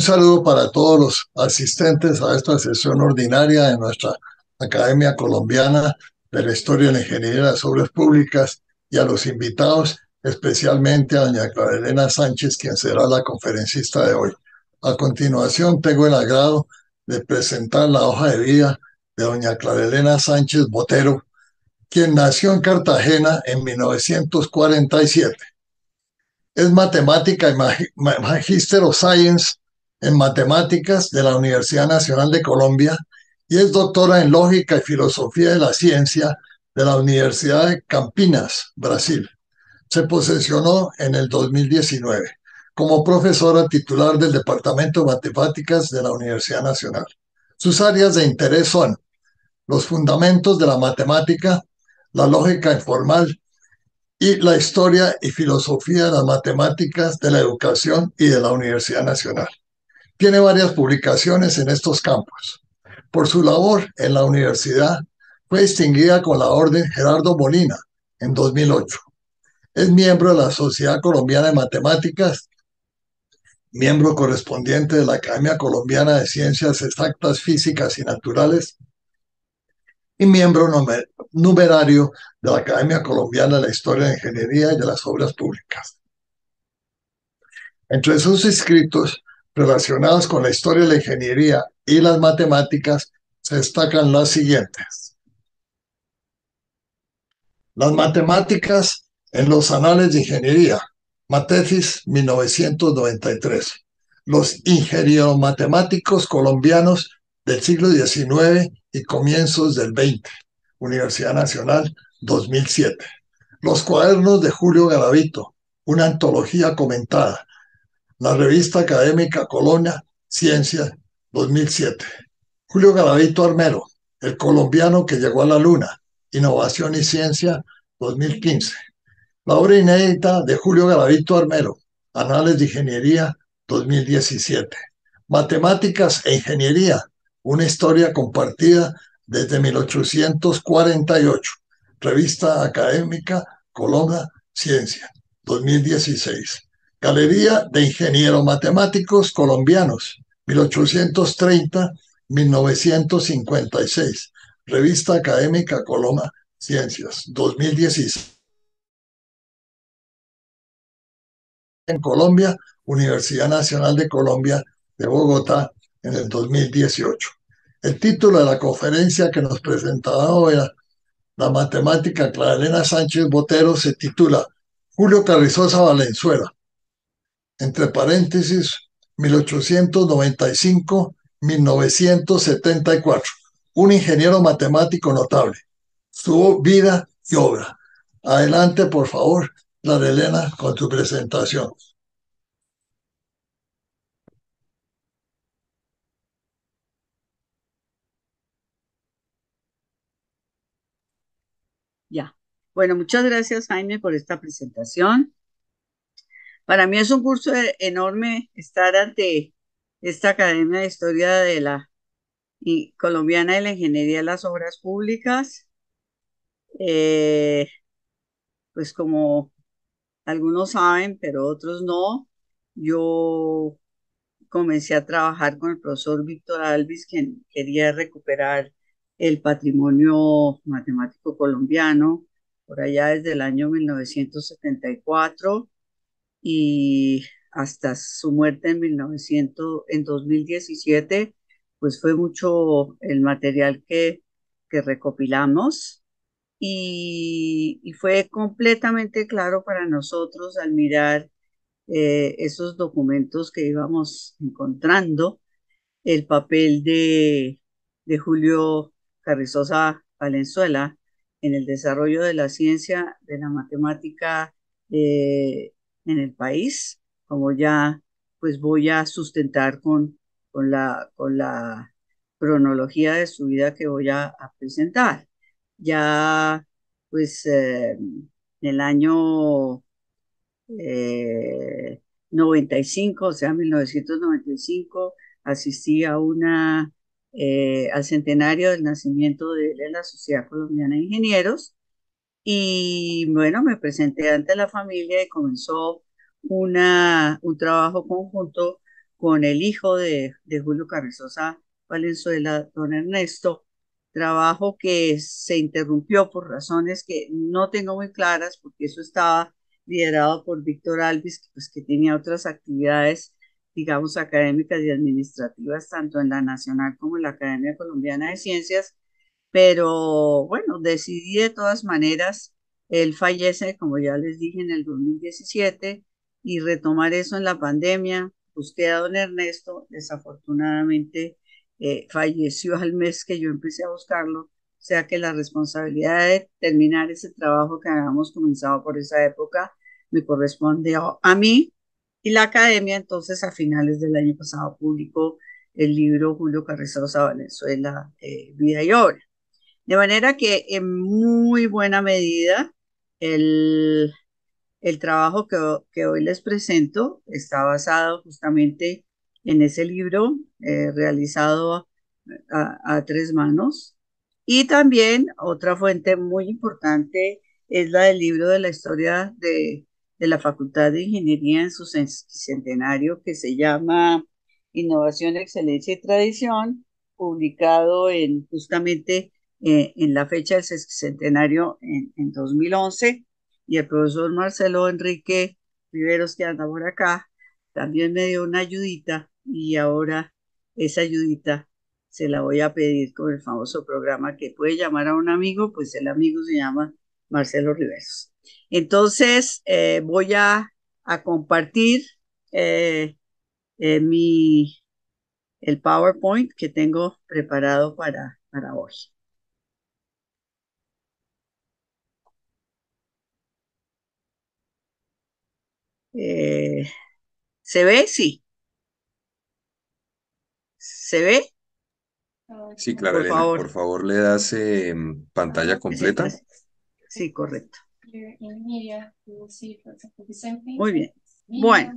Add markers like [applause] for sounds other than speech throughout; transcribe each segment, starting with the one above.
Un saludo para todos los asistentes a esta sesión ordinaria de nuestra Academia Colombiana de la Historia de la Ingeniería de las Obras Públicas y a los invitados, especialmente a doña Clara Elena Sánchez, quien será la conferencista de hoy. A continuación, tengo el agrado de presentar la hoja de vida de doña Clara Elena Sánchez Botero, quien nació en Cartagena en 1947. Es matemática y magíster o science en Matemáticas de la Universidad Nacional de Colombia y es doctora en Lógica y Filosofía de la Ciencia de la Universidad de Campinas, Brasil. Se posesionó en el 2019 como profesora titular del Departamento de Matemáticas de la Universidad Nacional. Sus áreas de interés son los fundamentos de la matemática, la lógica informal y la historia y filosofía de las matemáticas de la educación y de la Universidad Nacional. Tiene varias publicaciones en estos campos. Por su labor en la universidad, fue distinguida con la Orden Gerardo Molina en 2008. Es miembro de la Sociedad Colombiana de Matemáticas, miembro correspondiente de la Academia Colombiana de Ciencias Exactas, Físicas y Naturales y miembro numerario de la Academia Colombiana de la Historia de Ingeniería y de las Obras Públicas. Entre sus escritos relacionados con la historia de la ingeniería y las matemáticas, se destacan las siguientes. Las matemáticas en los anales de ingeniería, Matesis 1993. Los ingenieros matemáticos colombianos del siglo XIX y comienzos del XX, Universidad Nacional 2007. Los cuadernos de Julio Galavito, una antología comentada, la revista académica Colonia Ciencia 2007. Julio Galavito Armero, el colombiano que llegó a la luna, Innovación y Ciencia 2015. La obra inédita de Julio Galavito Armero, Anales de Ingeniería 2017. Matemáticas e Ingeniería, una historia compartida desde 1848. Revista Académica Colonia Ciencia 2016. Galería de Ingenieros Matemáticos Colombianos, 1830-1956. Revista Académica Coloma Ciencias, 2016. En Colombia, Universidad Nacional de Colombia de Bogotá, en el 2018. El título de la conferencia que nos presentaba hoy la matemática Clarena Sánchez Botero se titula Julio Carrizosa Valenzuela, entre paréntesis, 1895-1974, un ingeniero matemático notable. Su vida y obra. Adelante, por favor, de Elena, con tu presentación. Ya. Bueno, muchas gracias, Jaime, por esta presentación. Para mí es un curso e-, enorme estar ante esta Academia de Historia de la y Colombiana de la Ingeniería de las Obras Públicas. Eh, pues como algunos saben, pero otros no, yo comencé a trabajar con el profesor Víctor Alvis, quien quería recuperar el patrimonio matemático colombiano, por allá desde el año 1974 y hasta su muerte en, 1900, en 2017, pues fue mucho el material que, que recopilamos y, y, fue completamente claro para nosotros al mirar eh, esos documentos que íbamos encontrando, el papel de, Julio Carrizosa Valenzuela en el desarrollo de la ciencia, de la matemática, eh, en el país, como ya pues voy a sustentar con, con, la, con la cronología de su vida que voy a, presentar. Ya pues eh, en el año 95, eh, o sea, 1995, asistí a una, eh, al centenario del nacimiento de la Sociedad Colombiana de Ingenieros y bueno, me presenté ante la familia y comenzó una, un trabajo conjunto con el hijo de, Julio Carrizosa Valenzuela, don Ernesto, trabajo que se interrumpió por razones que no tengo muy claras, porque eso estaba liderado por Víctor Alvis, pues, que tenía otras actividades, digamos, académicas y administrativas, tanto en la Nacional como en la Academia Colombiana de Ciencias, pero bueno, decidí de todas maneras, él fallece, como ya les dije, en el 2017 y retomar eso en la pandemia. Busqué a don Ernesto, desafortunadamente eh, falleció al mes que yo empecé a buscarlo, o sea que la responsabilidad de terminar ese trabajo que habíamos comenzado por esa época me corresponde a, mí y la academia entonces a finales del año pasado publicó el libro Julio Carrizosa Valenzuela, eh, Vida y Obra. De manera que en muy buena medida el, trabajo que, hoy les presento está basado justamente en ese libro eh, realizado a, tres manos. Y también otra fuente muy importante es la del libro de la historia de, de la Facultad de Ingeniería en su centenario que se llama Innovación, Excelencia y Tradición, publicado en justamente eh, en la fecha del centenario en, 2011 y el profesor Marcelo Enrique Riveros, que anda por acá, también me dio una ayudita y ahora esa ayudita se la voy a pedir con el famoso programa que puede llamar a un amigo, pues el amigo se llama Marcelo Riveros. Entonces, eh, voy a, compartir eh, mi, el PowerPoint que tengo preparado para, para hoy. Eh, ¿Se ve? Sí. ¿Se ve? Sí, claro, por, favor. por favor, le das em, pantalla completa. Sí, correcto. Muy bien. Bueno,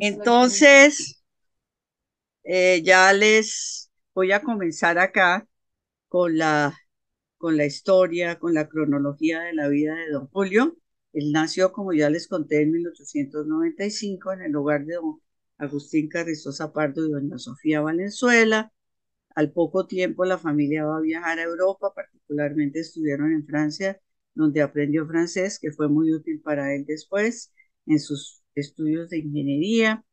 entonces eh, ya les voy a comenzar acá con la, con la historia, con la cronología de la vida de don Julio. Él nació, como ya les conté, en 1895 en el hogar de Agustín Carrizosa Pardo y doña Sofía Valenzuela. Al poco tiempo la familia va a viajar a Europa, particularmente estudiaron en Francia, donde aprendió francés, que fue muy útil para él después en sus estudios de ingeniería.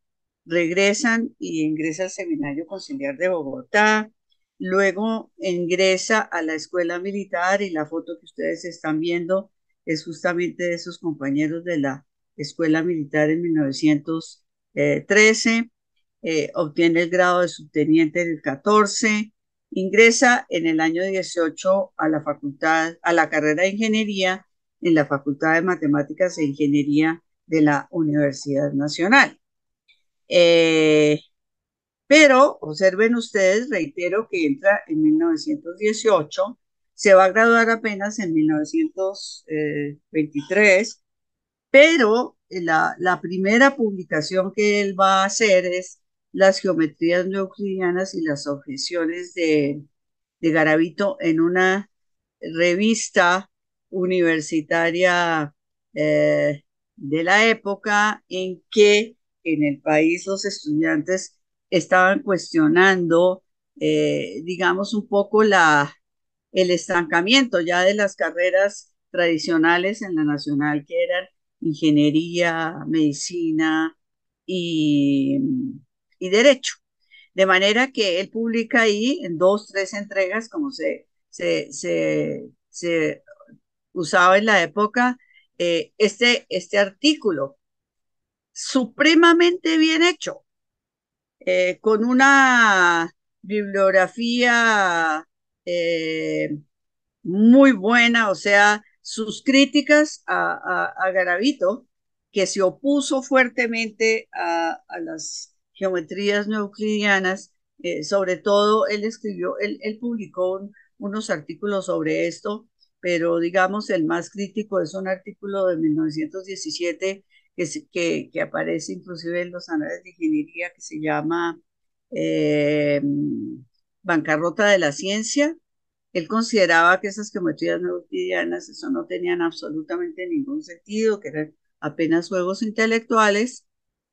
Regresan y ingresa al Seminario Conciliar de Bogotá. Luego ingresa a la Escuela Militar y la foto que ustedes están viendo es justamente de esos compañeros de la Escuela Militar en 1913, eh, obtiene el grado de subteniente en el 14, ingresa en el año 18 a la facultad, a la carrera de ingeniería en la Facultad de Matemáticas e Ingeniería de la Universidad Nacional. Eh, pero observen ustedes, reitero que entra en 1918 se va a graduar apenas en 1923, pero la, primera publicación que él va a hacer es las geometrías euclidianas y las objeciones de, de Garavito en una revista universitaria eh, de la época en que en el país los estudiantes estaban cuestionando, eh, digamos, un poco la, el estancamiento ya de las carreras tradicionales en la nacional, que eran ingeniería, medicina y, y derecho. De manera que él publica ahí en dos, tres entregas, como se, se, se, se usaba en la época, eh, este, este artículo supremamente bien hecho, eh, con una bibliografía eh, muy buena, o sea, sus críticas a, a, Garavito, que se opuso fuertemente a, las geometrías euclidianas, eh, sobre todo él escribió, él, él publicó unos artículos sobre esto, pero digamos el más crítico es un artículo de 1917 que, que, que aparece inclusive en los anales de ingeniería que se llama... Eh, bancarrota de la ciencia. Él consideraba que esas geometrías euclidianas, eso no tenían absolutamente ningún sentido, que eran apenas juegos intelectuales.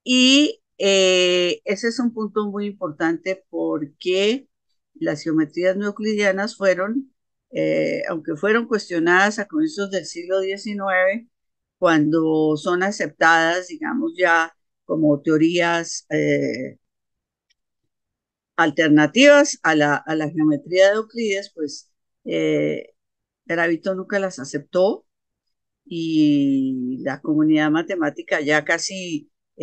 Y eh, ese es un punto muy importante porque las geometrías neoclidianas fueron, eh, aunque fueron cuestionadas a comienzos del siglo XIX, cuando son aceptadas, digamos, ya como teorías eh, alternativas a la, a la geometría de Euclides, pues Garavito eh, nunca las aceptó y la comunidad matemática ya casi 100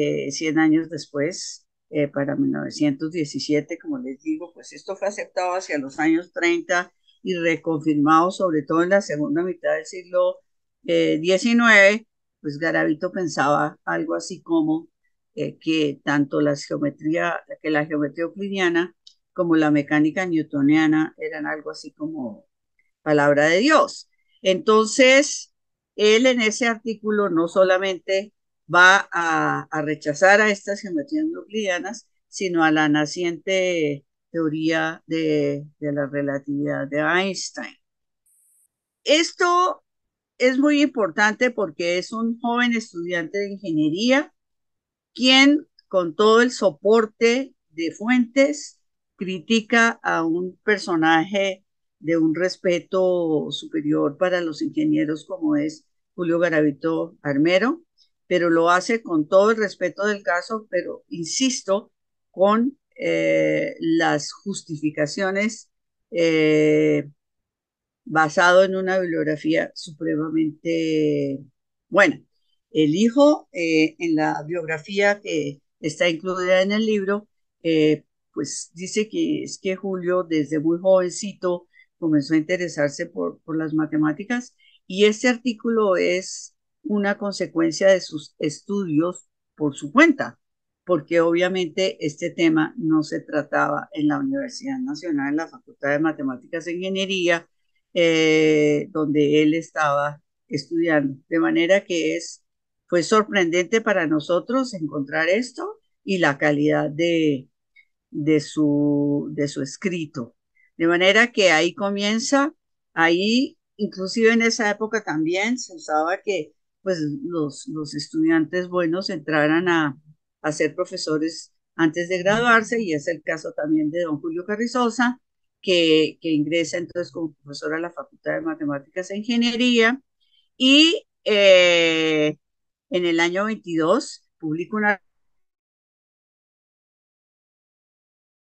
eh, años después, eh, para 1917, como les digo, pues esto fue aceptado hacia los años 30 y reconfirmado sobre todo en la segunda mitad del siglo XIX, pues Garavito pensaba algo así como eh, que tanto la geometría, que la geometría euclidiana como la mecánica newtoniana eran algo así como palabra de Dios. Entonces, él en ese artículo no solamente va a, rechazar a estas geometrías euclidianas, sino a la naciente teoría de, de la relatividad de Einstein. Esto es muy importante porque es un joven estudiante de ingeniería quien con todo el soporte de fuentes critica a un personaje de un respeto superior para los ingenieros como es Julio Garavito Armero, pero lo hace con todo el respeto del caso, pero insisto, con eh, las justificaciones eh, basado en una bibliografía supremamente buena. El hijo, eh, en la biografía que está incluida en el libro, eh, pues dice que es que Julio desde muy jovencito comenzó a interesarse por, por las matemáticas y este artículo es una consecuencia de sus estudios por su cuenta, porque obviamente este tema no se trataba en la Universidad Nacional, en la Facultad de Matemáticas e Ingeniería, eh, donde él estaba estudiando. De manera que es fue sorprendente para nosotros encontrar esto y la calidad de, de, su, de su escrito. De manera que ahí comienza, ahí inclusive en esa época también se usaba que pues los, los estudiantes buenos entraran a, a ser profesores antes de graduarse y es el caso también de don Julio Carrizosa, que, que ingresa entonces como profesor a la Facultad de Matemáticas e Ingeniería y eh, en el año 22 publicó una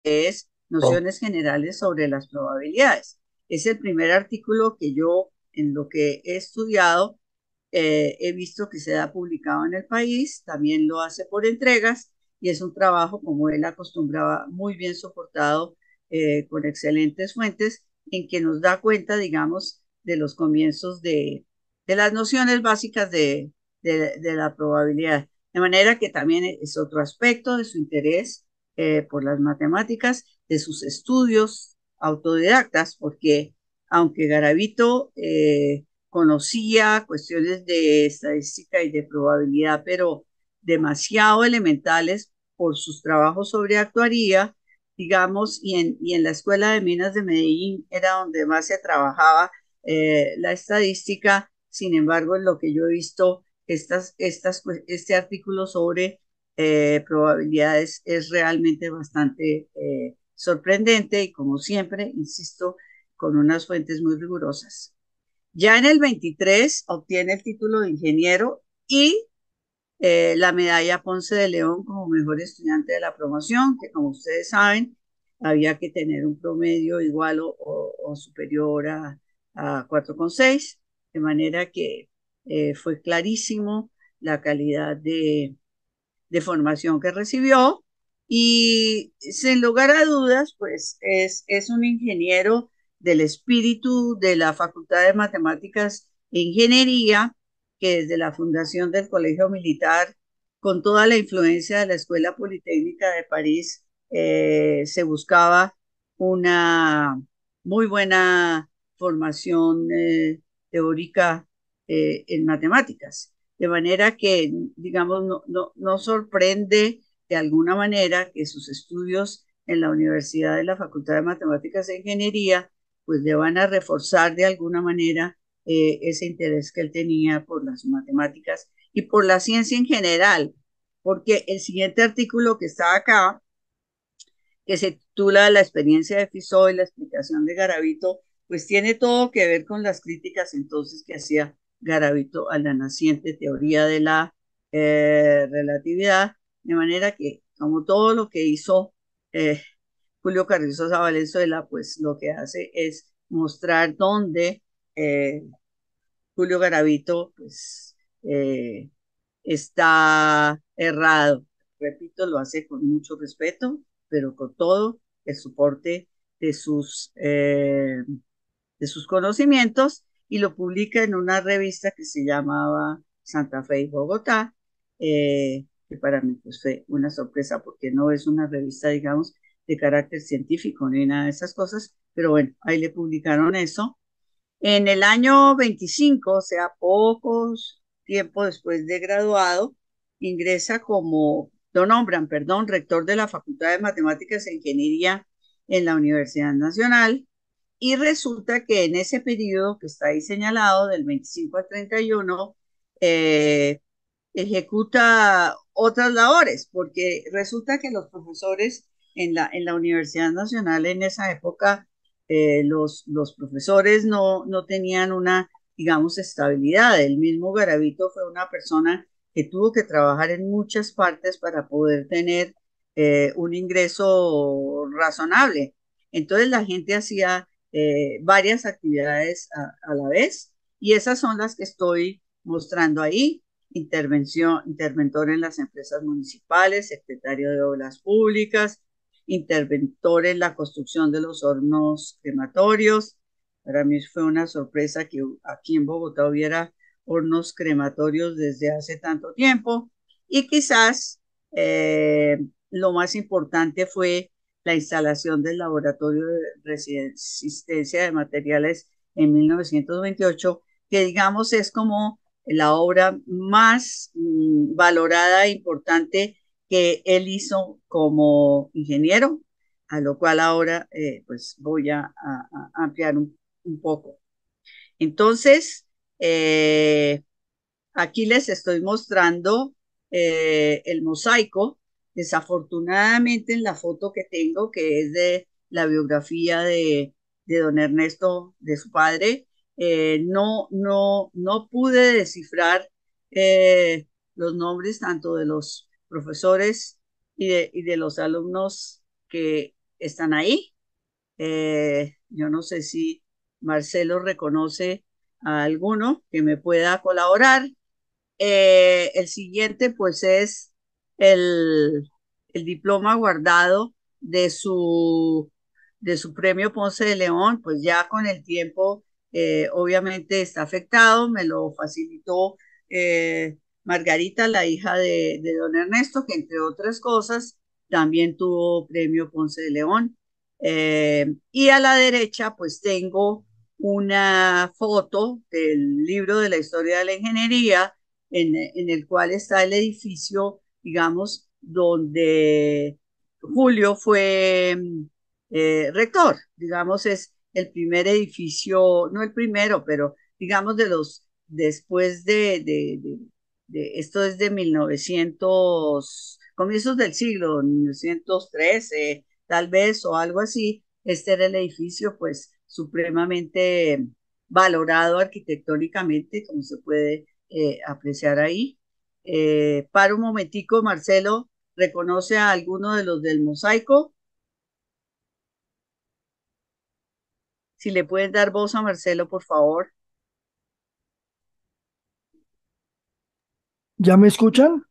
que es Nociones oh. Generales sobre las Probabilidades. Es el primer artículo que yo, en lo que he estudiado, eh, he visto que se ha publicado en el país, también lo hace por entregas y es un trabajo, como él acostumbraba, muy bien soportado eh, con excelentes fuentes, en que nos da cuenta, digamos, de los comienzos de, de las nociones básicas de, de, la probabilidad. De manera que también es otro aspecto de su interés eh, por las matemáticas, de sus estudios autodidactas, porque aunque Garavito eh, conocía cuestiones de estadística y de probabilidad, pero demasiado elementales por sus trabajos sobre actuaría, digamos, y en, en la Escuela de Minas de Medellín era donde más se trabajaba eh, la estadística. Sin embargo, en lo que yo he visto estas, pues, este artículo sobre eh, probabilidades es realmente bastante eh, sorprendente y como siempre, insisto, con unas fuentes muy rigurosas. Ya en el 23 obtiene el título de ingeniero y eh, la medalla Ponce de León como mejor estudiante de la promoción, que como ustedes saben, había que tener un promedio igual o, superior a, a 4,6, de manera que eh, fue clarísimo la calidad de, formación que recibió y sin lugar a dudas, pues es, es un ingeniero del espíritu de la Facultad de Matemáticas e Ingeniería, que desde la fundación del Colegio Militar, con toda la influencia de la Escuela Politécnica de París, eh, se buscaba una muy buena formación eh, teórica eh, en matemáticas. De manera que, digamos, no, sorprende de alguna manera que sus estudios en la Universidad de la Facultad de Matemáticas e Ingeniería, pues le van a reforzar de alguna manera eh, ese interés que él tenía por las matemáticas y por la ciencia en general, porque el siguiente artículo que está acá, que se titula La experiencia de Fizeau y la explicación de Garavito, pues tiene todo que ver con las críticas entonces que hacía Garavito a la naciente teoría de la eh, relatividad, de manera que como todo lo que hizo eh, Julio Carrizosa Valenzuela, pues lo que hace es mostrar dónde eh, Julio Garavito pues, está errado. Repito, lo hace con mucho respeto, pero con todo el soporte de sus, de sus conocimientos y lo publica en una revista que se llamaba Santa Fe y Bogotá, eh, que para mí pues, fue una sorpresa porque no es una revista, digamos, de carácter científico ni nada de esas cosas, pero bueno, ahí le publicaron eso. En el año 25, o sea, pocos tiempo después de graduado, ingresa como, lo nombran, perdón, rector de la Facultad de Matemáticas e Ingeniería en la Universidad Nacional y resulta que en ese periodo que está ahí señalado, del 25 al 31, eh, ejecuta otras labores, porque resulta que los profesores en la, en la Universidad Nacional en esa época, eh, los, los profesores no, no tenían una, digamos, estabilidad. El mismo Garavito fue una persona que tuvo que trabajar en muchas partes para poder tener eh, un ingreso razonable. Entonces la gente hacía eh, varias actividades a, la vez y esas son las que estoy mostrando ahí. Intervención, interventor en las empresas municipales, secretario de Obras Públicas, interventor en la construcción de los hornos crematorios. Para mí fue una sorpresa que aquí en Bogotá hubiera hornos crematorios desde hace tanto tiempo. Y quizás eh, lo más importante fue la instalación del laboratorio de resistencia de materiales en 1928, que digamos es como la obra más mm, valorada e importante que él hizo como ingeniero, a lo cual ahora eh, pues voy a, ampliar un, poco. Entonces, eh, aquí les estoy mostrando eh, el mosaico Desafortunadamente en la foto que tengo, que es de la biografía de, don Ernesto, de su padre, eh, no, no, no pude descifrar eh, los nombres tanto de los profesores y de, y de los alumnos que están ahí. Eh, yo no sé si Marcelo reconoce a alguno que me pueda colaborar. el siguiente, pues, es el, diploma guardado de su, de su premio Ponce de León, pues ya con el tiempo eh, obviamente está afectado, me lo facilitó eh, Margarita, la hija de, don Ernesto, que entre otras cosas también tuvo premio Ponce de León. Eh, y a la derecha pues tengo una foto del libro de la historia de la ingeniería en, en el cual está el edificio digamos, donde Julio fue eh, rector, digamos, es el primer edificio, no el primero, pero digamos de los, después de, de, esto es de 1900, comienzos del siglo, 1913, tal vez, o algo así, este era el edificio, pues, supremamente valorado arquitectónicamente, como se puede eh, apreciar ahí. Eh, para un momentico, Marcelo, ¿reconoce a alguno de los del mosaico? Si le pueden dar voz a Marcelo, por favor. ¿Ya me escuchan?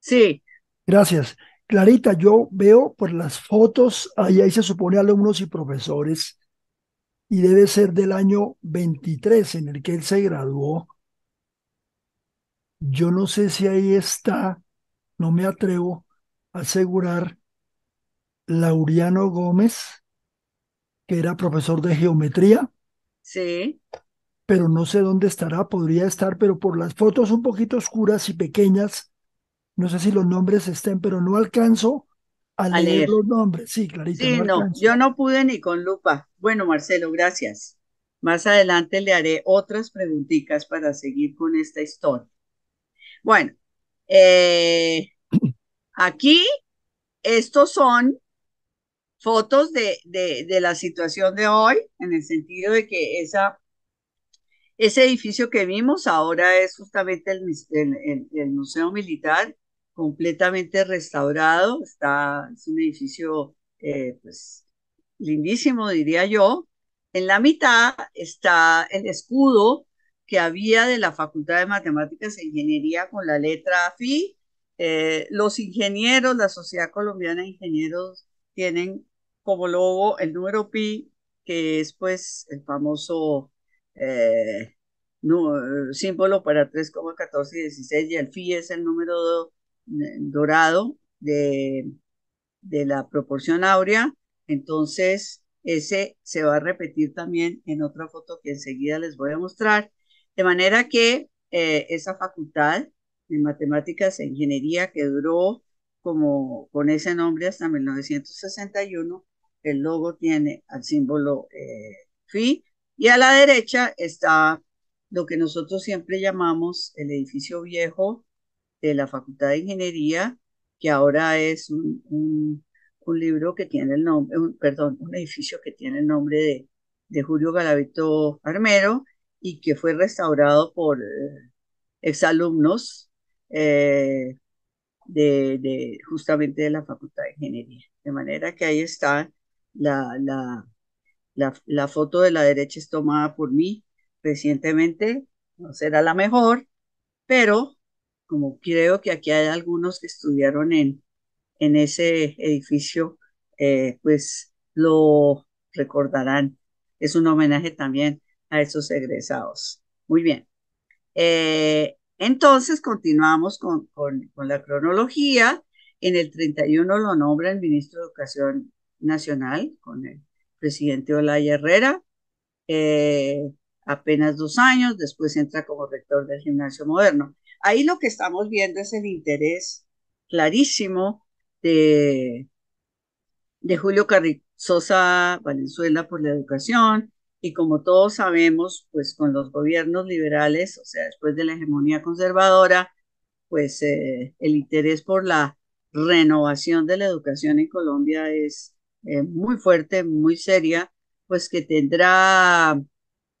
Sí. Gracias. Clarita, yo veo por las fotos, ahí, ahí se supone alumnos y profesores, y debe ser del año 23 en el que él se graduó yo no sé si ahí está, no me atrevo a asegurar, Lauriano Gómez, que era profesor de geometría. Sí. Pero no sé dónde estará, podría estar, pero por las fotos un poquito oscuras y pequeñas, no sé si los nombres estén, pero no alcanzo a, leer, los nombres. Sí, Clarita. Sí, no, no yo no pude ni con lupa. Bueno, Marcelo, gracias. Más adelante le haré otras preguntitas para seguir con esta historia. Bueno, eh, aquí estos son fotos de, de, la situación de hoy, en el sentido de que esa, ese edificio que vimos ahora es justamente el, el, Museo Militar, completamente restaurado, está, es un edificio eh, pues, lindísimo, diría yo. En la mitad está el escudo que había de la Facultad de Matemáticas e Ingeniería con la letra FI. Eh, los ingenieros, la Sociedad Colombiana de Ingenieros tienen como logo el número pi, que es pues el famoso eh, eh, símbolo para 3,14 y 16, y el phi es el número dorado de, de la proporción áurea. Entonces, ese se va a repetir también en otra foto que enseguida les voy a mostrar. De manera que eh, esa facultad de matemáticas e ingeniería que duró como con ese nombre hasta 1961, el logo tiene al símbolo FI eh, y a la derecha está lo que nosotros siempre llamamos el edificio viejo de la Facultad de Ingeniería, que ahora es un, libro que tiene el nombre, perdón, un edificio que tiene el nombre de, de Julio Galavito Armero y que fue restaurado por eh, exalumnos eh, de, justamente de la Facultad de Ingeniería. De manera que ahí está la, la, la, foto de la derecha es tomada por mí recientemente, no será la mejor, pero como creo que aquí hay algunos que estudiaron en, en ese edificio, eh, pues lo recordarán. Es un homenaje también a esos egresados. Muy bien. Eh, entonces, continuamos con, con, la cronología. En el 31 lo nombra el ministro de Educación Nacional con el presidente Olaya Herrera. Eh, apenas dos años, después entra como rector del gimnasio moderno. Ahí lo que estamos viendo es el interés clarísimo de, de Julio Carrizosa Valenzuela por la educación, y como todos sabemos, pues con los gobiernos liberales, o sea, después de la hegemonía conservadora, pues eh, el interés por la renovación de la educación en Colombia es eh, muy fuerte, muy seria, pues que tendrá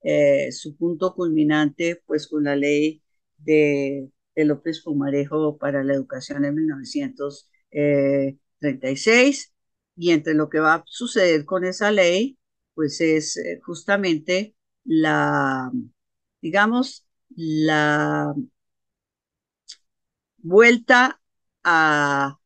eh, su punto culminante pues con la ley de, de López Fumarejo para la educación en 1936 y entre lo que va a suceder con esa ley pues es eh, justamente la, digamos, la vuelta a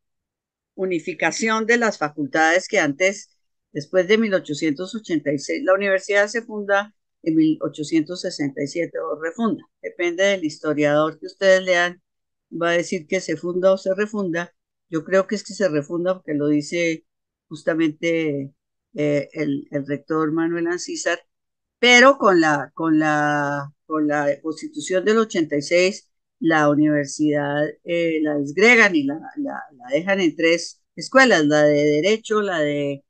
unificación de las facultades que antes, después de 1886, la universidad se funda en 1867 o refunda, depende del historiador que ustedes lean, va a decir que se funda o se refunda. Yo creo que es que se refunda porque lo dice justamente eh, el, rector Manuel Ancísar, pero con la, con la, con la constitución del 86, la universidad eh, la desgregan y la, la, dejan en tres escuelas, la de Derecho, la de,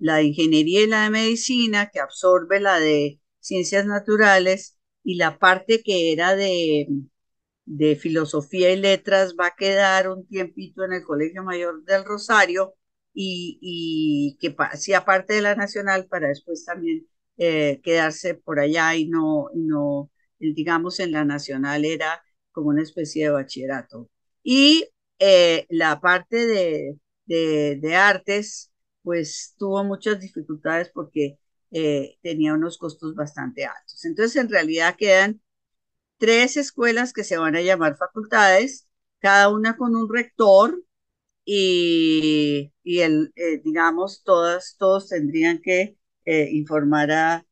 la Ingeniería y la de Medicina, que absorbe la de Ciencias Naturales, y la parte que era de, de Filosofía y Letras va a quedar un tiempito en el Colegio Mayor del Rosario, y, que hacía parte de la nacional para después también eh, quedarse por allá y no, no, digamos, en la nacional era como una especie de bachillerato. Y eh, la parte de, de, artes, pues tuvo muchas dificultades porque eh, tenía unos costos bastante altos. Entonces, en realidad quedan tres escuelas que se van a llamar facultades, cada una con un rector y, el, eh, digamos, todos tendrían que eh, informar a,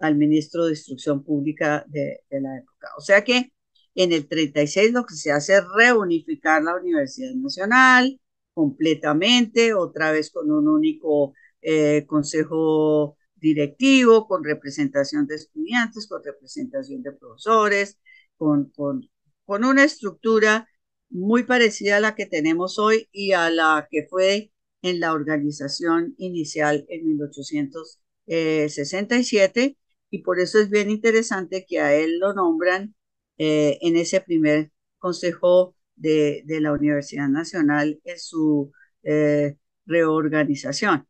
al ministro de Instrucción Pública de, la época. O sea que en el 36 lo que se hace es reunificar la Universidad Nacional completamente, otra vez con un único eh, consejo directivo, con representación de estudiantes, con representación de profesores, con, con, con una estructura muy parecida a la que tenemos hoy y a la que fue en la organización inicial en 1867 y por eso es bien interesante que a él lo nombran eh, en ese primer consejo de, la Universidad Nacional en su eh, reorganización.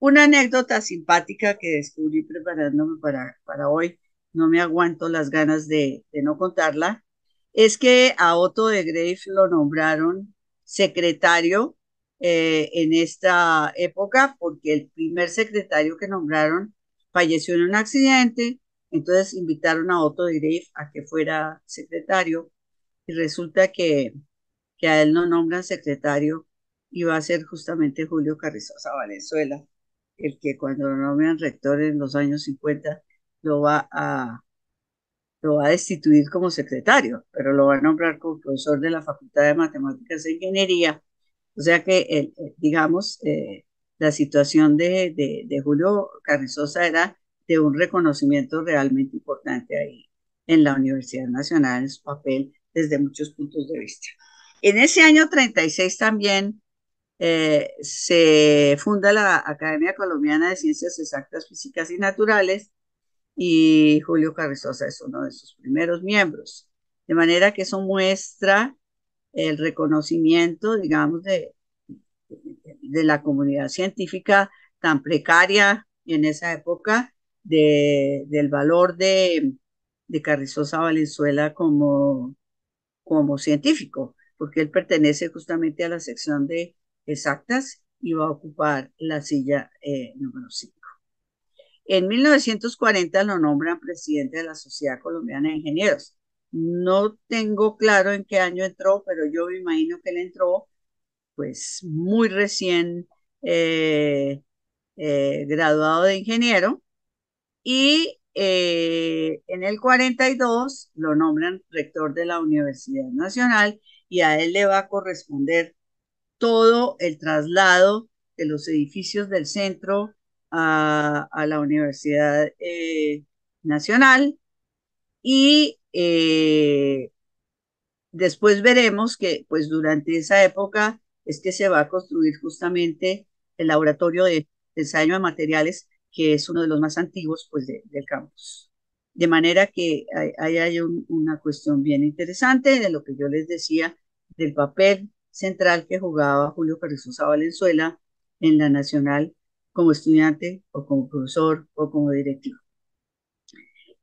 Una anécdota simpática que descubrí preparándome para, para hoy, no me aguanto las ganas de no contarla, es que a Otto de Grave lo nombraron secretario eh, en esta época porque el primer secretario que nombraron falleció en un accidente, entonces invitaron a Otto de Grave a que fuera secretario y resulta que, que a él no nombran secretario y va a ser justamente Julio Carrizosa Valenzuela, el que cuando lo nombran rector en los años 50 lo va a lo va a destituir como secretario, pero lo va a nombrar como profesor de la Facultad de Matemáticas e Ingeniería. O sea que, eh, eh, digamos, eh, la situación de, Julio Carrizosa era de un reconocimiento realmente importante ahí en la Universidad Nacional, en su papel desde muchos puntos de vista. En ese año 36 también se funda la Academia Colombiana de Ciencias Exactas, Físicas y Naturales, y Julio Carrizosa es uno de sus primeros miembros. De manera que eso muestra el reconocimiento, digamos, de, la comunidad científica tan precaria en esa época del valor de, Carrizosa Valenzuela como, científico, porque él pertenece justamente a la sección de exactas y va a ocupar la silla eh, número 5. En 1940 lo nombran presidente de la Sociedad Colombiana de Ingenieros. No tengo claro en qué año entró, pero yo me imagino que él entró pues muy recién eh, eh, graduado de ingeniero. Y eh, en el 42 lo nombran rector de la Universidad Nacional y a él le va a corresponder todo el traslado de los edificios del centro a, la Universidad eh, Nacional y eh, después veremos que pues durante esa época es que se va a construir justamente el laboratorio de ensayo de materiales que es uno de los más antiguos pues del campus. De manera que ahí hay, una cuestión bien interesante de lo que yo les decía del papel central que jugaba Julio Carrizosa Valenzuela en la Nacional como estudiante o como profesor o como directivo.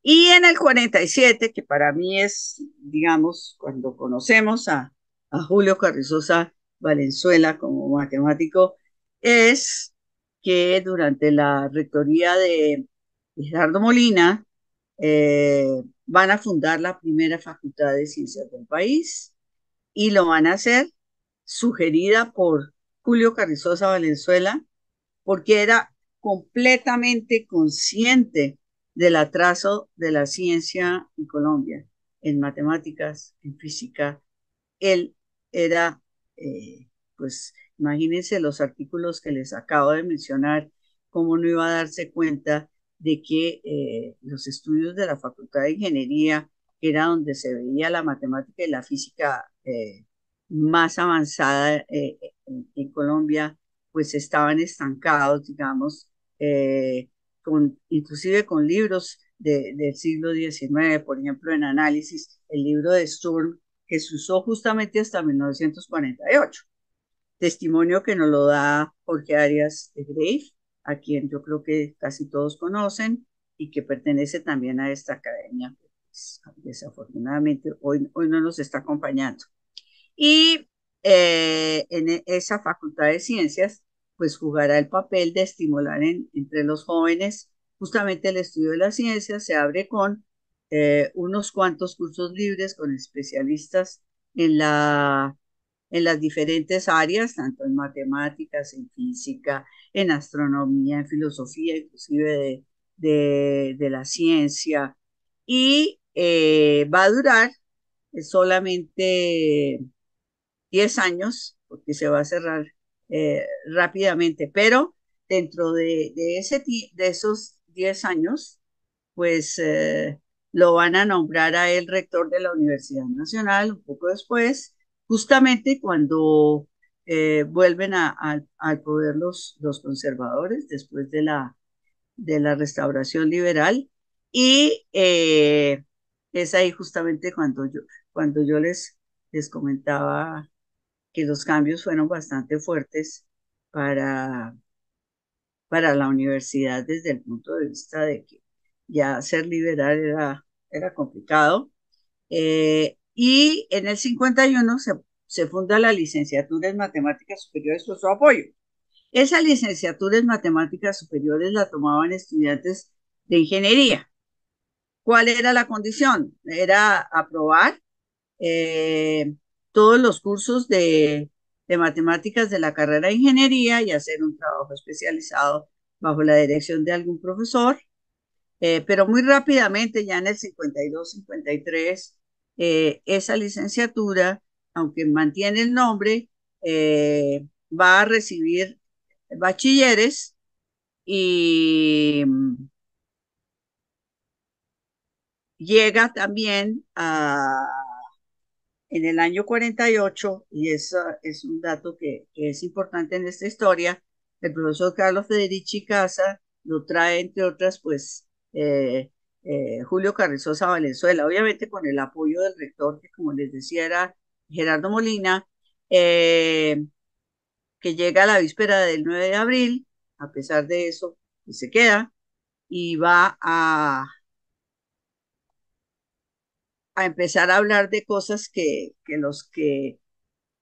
Y en el 47, que para mí es, digamos, cuando conocemos a, Julio Carrizosa Valenzuela como matemático, es que durante la rectoría de Gerardo Molina eh, van a fundar la primera facultad de ciencias del país y lo van a hacer sugerida por Julio Carrizosa Valenzuela, porque era completamente consciente del atraso de la ciencia en Colombia, en matemáticas, en física. Él era, eh, pues, imagínense los artículos que les acabo de mencionar, cómo no iba a darse cuenta de que eh, los estudios de la Facultad de Ingeniería era donde se veía la matemática y la física eh, más avanzada en Colombia pues estaban estancados, digamos, eh, con, inclusive con libros de, del siglo XIX, por ejemplo, en análisis, el libro de Sturm, que se usó justamente hasta 1948. Testimonio que nos lo da Jorge Arias de Grave, a quien yo creo que casi todos conocen y que pertenece también a esta academia. Pues, desafortunadamente, hoy, hoy no nos está acompañando. Y eh, en e, esa facultad de ciencias pues jugará el papel de estimular en, entre los jóvenes justamente el estudio de la ciencia. Se abre con eh, unos cuantos cursos libres con especialistas en, la, en las diferentes áreas, tanto en matemáticas, en física, en astronomía, en filosofía, inclusive de, de, la ciencia. Y eh, va a durar eh, solamente 10 años, porque se va a cerrar eh, rápidamente, pero dentro de, ese, de esos 10 años, pues eh, lo van a nombrar a él rector de la Universidad Nacional un poco después, justamente cuando eh, vuelven a, al poder los, los conservadores después de la, de la restauración liberal. Y es ahí justamente cuando yo, cuando yo les, les comentaba que los cambios fueron bastante fuertes para, para la universidad desde el punto de vista de que ya ser liberal era, era complicado. Eh, y en el 51 se, se funda la licenciatura en matemáticas superiores con su apoyo. Esa licenciatura en matemáticas superiores la tomaban estudiantes de ingeniería. ¿Cuál era la condición? Era aprobar eh, todos los cursos de, matemáticas de la carrera de ingeniería y hacer un trabajo especializado bajo la dirección de algún profesor. Eh, pero muy rápidamente, ya en el 52-53, eh, esa licenciatura, aunque mantiene el nombre, eh, va a recibir bachilleres y mm, llega también a en el año 48, y eso es un dato que, es importante en esta historia, el profesor Carlos Federici Casa lo trae, entre otras, pues eh, eh, Julio Carrizosa Valenzuela, obviamente con el apoyo del rector, que como les decía era Gerardo Molina, eh, que llega a la víspera del 9 de abril, a pesar de eso, y se queda, y va a, a empezar a hablar de cosas que, que los que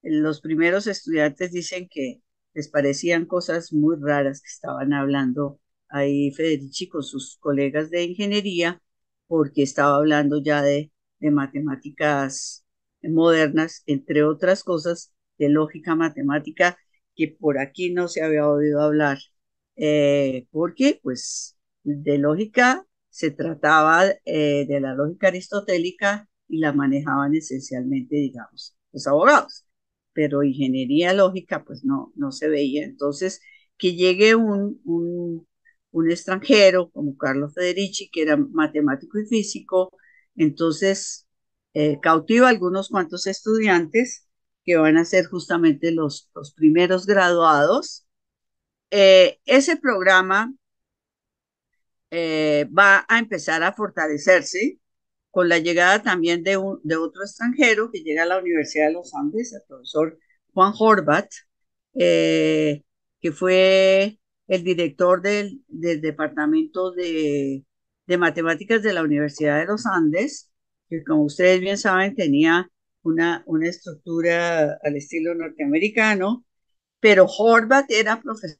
los primeros estudiantes dicen que les parecían cosas muy raras que estaban hablando ahí Federici con sus colegas de ingeniería, porque estaba hablando ya de, matemáticas modernas, entre otras cosas, de lógica matemática que por aquí no se había oído hablar. Eh, porque, pues, de lógica se trataba eh, de la lógica aristotélica y la manejaban esencialmente, digamos, los abogados. Pero ingeniería lógica, pues no, no se veía. Entonces, que llegue un, un, extranjero como Carlos Federici, que era matemático y físico, entonces eh, cautiva a algunos cuantos estudiantes que van a ser justamente los, los primeros graduados. Eh, ese programa eh, va a empezar a fortalecerse con la llegada también de, de otro extranjero que llega a la Universidad de los Andes, el profesor Juan Horvat, eh, que fue el director del, del Departamento de, Matemáticas de la Universidad de los Andes, que como ustedes bien saben tenía una, una estructura al estilo norteamericano, pero Horvat era profesor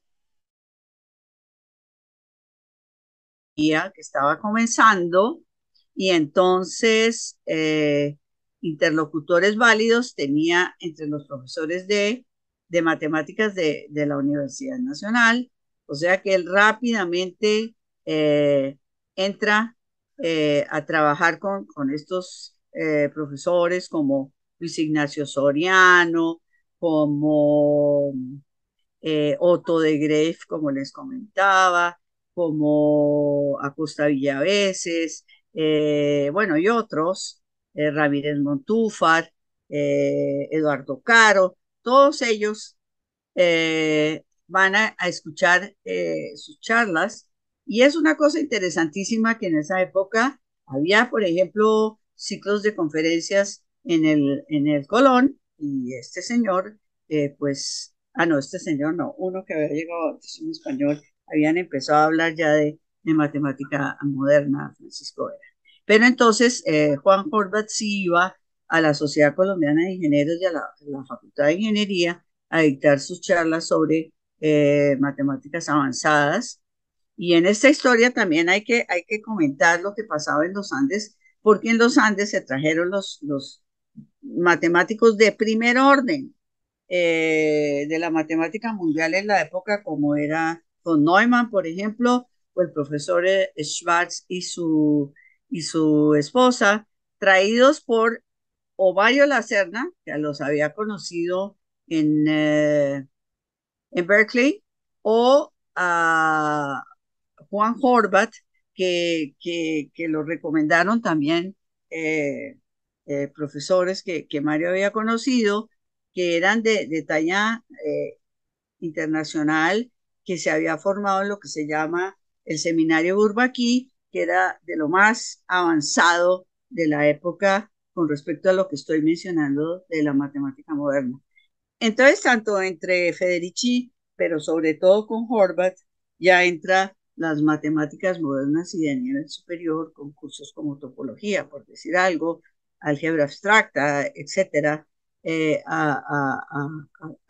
que estaba comenzando y entonces eh, interlocutores válidos tenía entre los profesores de, matemáticas de, la Universidad Nacional, o sea que él rápidamente eh, entra eh, a trabajar con, estos profesores como Luis Ignacio Soriano, como Otto de Greif, como les comentaba, como Acosta Villaveses, eh, bueno, y otros, eh, Ramírez Montúfar, eh, Eduardo Caro, todos ellos van a, escuchar sus charlas. Y es una cosa interesantísima que en esa época había, por ejemplo, ciclos de conferencias en el, en el Colón y este señor, pues, ah, no, este señor no, uno que había llegado es un español, habían empezado a hablar ya de, de matemática moderna, Francisco Vera. Pero entonces eh, Juan Corbett sí iba a la Sociedad Colombiana de Ingenieros y a la, Facultad de Ingeniería a dictar sus charlas sobre eh, matemáticas avanzadas. Y en esta historia también hay que, hay que comentar lo que pasaba en los Andes, porque en los Andes se trajeron los, los matemáticos de primer orden eh, de la matemática mundial en la época, como era con Neumann, por ejemplo, o el profesor eh, Schwartz y su, y su esposa, traídos por Ovario Lacerna, que los había conocido en, eh, en Berkeley, o a ah, Juan Horvat, que, que, lo recomendaron también eh, profesores que, que, Mario había conocido, que eran de, de talla internacional que se había formado en lo que se llama el seminario Burbaquí, que era de lo más avanzado de la época con respecto a lo que estoy mencionando de la matemática moderna. Entonces, tanto entre Federici, pero sobre todo con Horvath, ya entra las matemáticas modernas y de nivel superior, con cursos como topología, por decir algo, álgebra abstracta, etcétera, eh, a,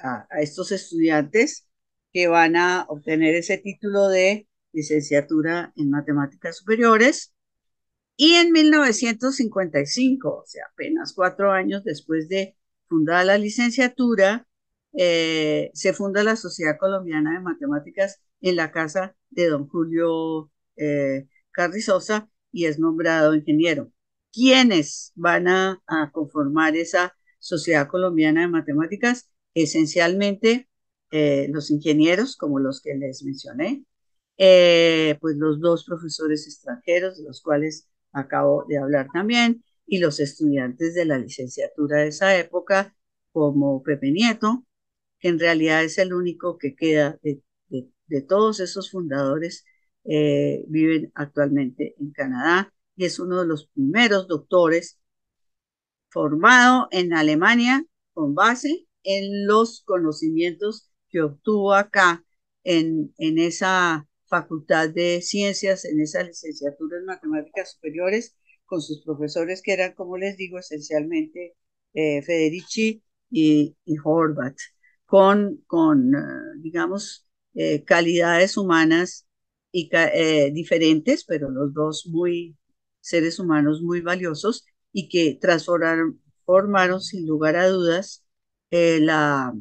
a, estos estudiantes que van a obtener ese título de licenciatura en matemáticas superiores. Y en 1955, o sea, apenas cuatro años después de fundada la licenciatura, eh, se funda la Sociedad Colombiana de Matemáticas en la casa de don Julio eh, Carrizosa y es nombrado ingeniero. ¿Quiénes van a conformar esa Sociedad Colombiana de Matemáticas? Esencialmente eh, los ingenieros, como los que les mencioné, eh, pues los dos profesores extranjeros, de los cuales acabo de hablar también, y los estudiantes de la licenciatura de esa época, como Pepe Nieto, que en realidad es el único que queda de, todos esos fundadores, eh, viven actualmente en Canadá y es uno de los primeros doctores formado en Alemania con base en los conocimientos que obtuvo acá en, en esa Facultad de Ciencias, en esa licenciatura en Matemáticas Superiores, con sus profesores que eran, como les digo, esencialmente eh, Federici y, Horvath, con, con eh, digamos, eh, calidades humanas y, diferentes, pero los dos muy seres humanos muy valiosos y que transformaron, formaron sin lugar a dudas la,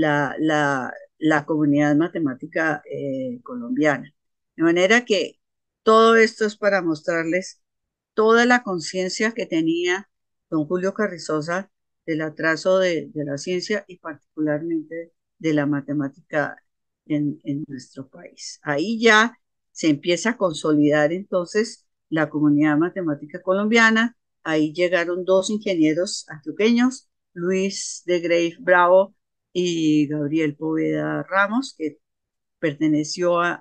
la, la, comunidad matemática eh, colombiana. De manera que todo esto es para mostrarles toda la conciencia que tenía don Julio Carrizosa del atraso de, la ciencia y particularmente de la matemática en, nuestro país. Ahí ya se empieza a consolidar entonces la comunidad matemática colombiana. Ahí llegaron dos ingenieros azuqueños, Luis de Grave Bravo y Gabriel Poveda Ramos, que perteneció a,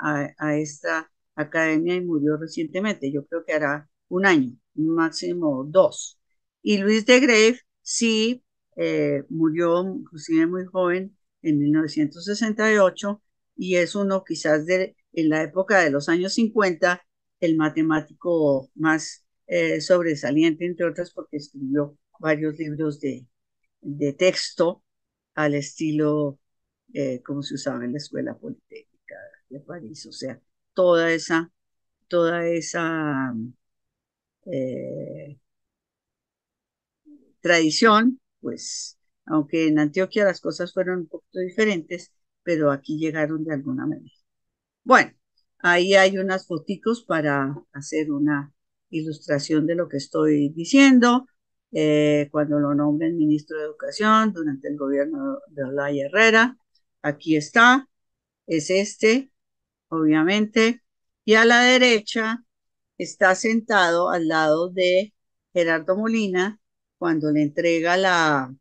esta academia y murió recientemente, yo creo que hará un año, máximo dos. Y Luis de Greve sí eh, murió, inclusive muy joven, en 1968, y es uno quizás de, en la época de los años 50, el matemático más eh, sobresaliente, entre otras, porque escribió varios libros de, de texto al estilo eh, como se usaba en la Escuela Politécnica de París, o sea, toda esa, toda esa eh, tradición, pues, aunque en Antioquia las cosas fueron un poquito diferentes, pero aquí llegaron de alguna manera. Bueno, ahí hay unas fotitos para hacer una ilustración de lo que estoy diciendo. Eh, cuando lo el ministro de Educación durante el gobierno de Olaya Herrera. Aquí está, es este, obviamente. Y a la derecha está sentado al lado de Gerardo Molina cuando le entrega la,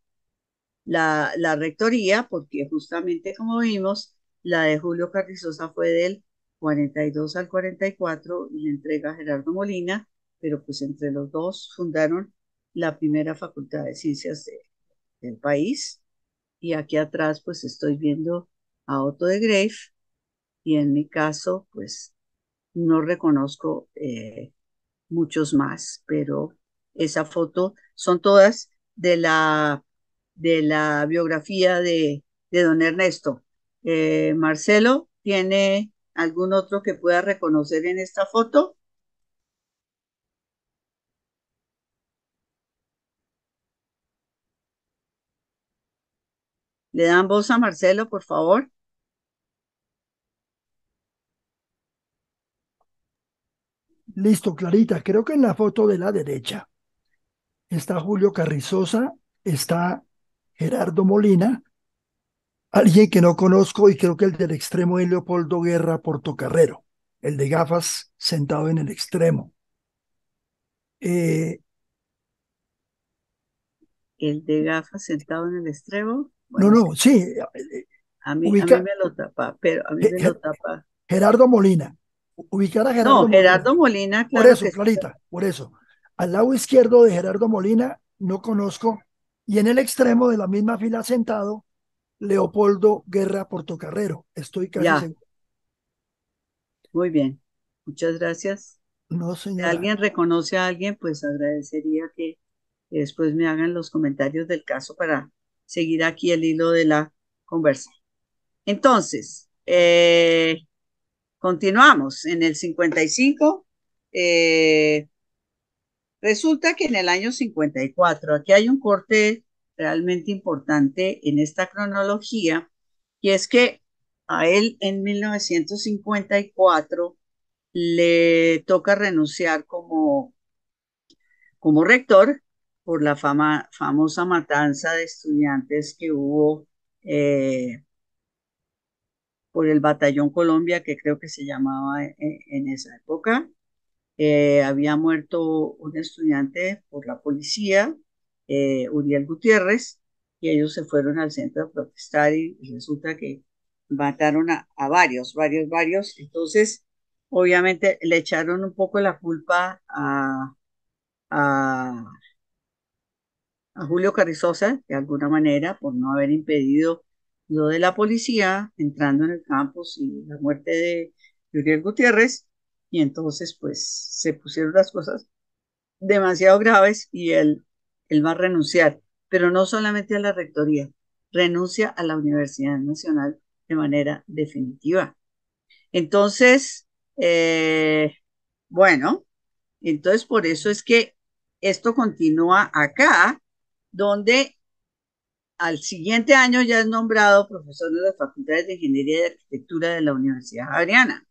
la, la rectoría, porque justamente como vimos, la de Julio Carrizosa fue del 42 al 44 y le entrega a Gerardo Molina, pero pues entre los dos fundaron la primera Facultad de Ciencias del país. Y aquí atrás, pues estoy viendo a Otto de Grave. Y en mi caso, pues no reconozco eh, muchos más, pero esa foto son todas de la, de la biografía de, don Ernesto. Eh, Marcelo, ¿tiene algún otro que pueda reconocer en esta foto? ¿Le dan voz a Marcelo, por favor? Listo, Clarita. Creo que en la foto de la derecha está Julio Carrizosa, está Gerardo Molina, alguien que no conozco y creo que el del extremo es Leopoldo Guerra Portocarrero, el de gafas sentado en el extremo. Eh, el de gafas sentado en el extremo no, no, sí. A mí, me lo tapa, pero a mí me lo tapa. Gerardo Molina. Ubicar a Gerardo No, Gerardo Molina, Por eso, Clarita, por eso. Al lado izquierdo de Gerardo Molina no conozco. Y en el extremo de la misma fila sentado, Leopoldo Guerra Portocarrero. Estoy casi seguro. Muy bien. Muchas gracias. No, Si alguien reconoce a alguien, pues agradecería que después me hagan los comentarios del caso para Seguirá aquí el hilo de la conversa. Entonces, eh, continuamos en el 55. Eh, resulta que en el año 54, aquí hay un corte realmente importante en esta cronología, y es que a él en 1954 le toca renunciar como, como rector por la famosa matanza de estudiantes que hubo eh, por el Batallón Colombia, que creo que se llamaba eh, eh, en, esa época. había muerto un estudiante por la policía, Uriel Gutiérrez, y ellos se fueron al centro a protestar y, resulta que mataron a, varios, varios, varios. Entonces, obviamente le echaron un poco la culpa a a Julio Carrizosa, de alguna manera, por no haber impedido lo de la policía entrando en el campus y la muerte de Julio Gutiérrez. Y entonces, pues, se pusieron las cosas demasiado graves y él, va a renunciar, pero no solamente a la rectoría, renuncia a la Universidad Nacional de manera definitiva. Entonces, eh, bueno, entonces por eso es que esto continúa acá donde al siguiente año ya es nombrado profesor de las facultades de Ingeniería y Arquitectura de la Universidad Javeriana.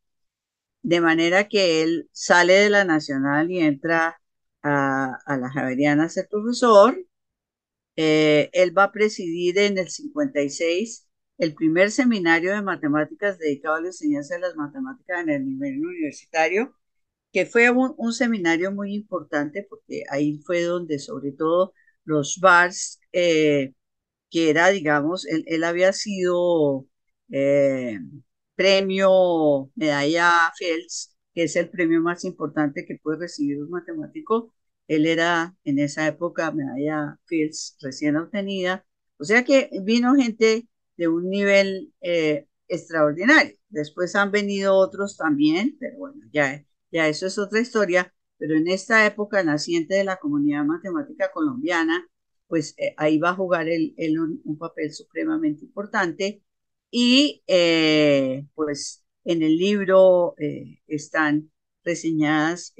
De manera que él sale de la Nacional y entra a, la Javeriana a ser profesor. Eh, él va a presidir en el 56 el primer seminario de matemáticas dedicado a la enseñanza de las matemáticas en el nivel universitario, que fue un seminario muy importante porque ahí fue donde sobre todo los bars, eh, que era, digamos, él, había sido eh, premio medalla Fields, que es el premio más importante que puede recibir un matemático. Él era en esa época medalla Fields recién obtenida. O sea que vino gente de un nivel eh, extraordinario. Después han venido otros también, pero bueno, ya, ya eso es otra historia pero en esta época naciente de la comunidad matemática colombiana, pues eh, ahí va a jugar él un, papel supremamente importante. Y eh, pues en el libro eh, están reseñadas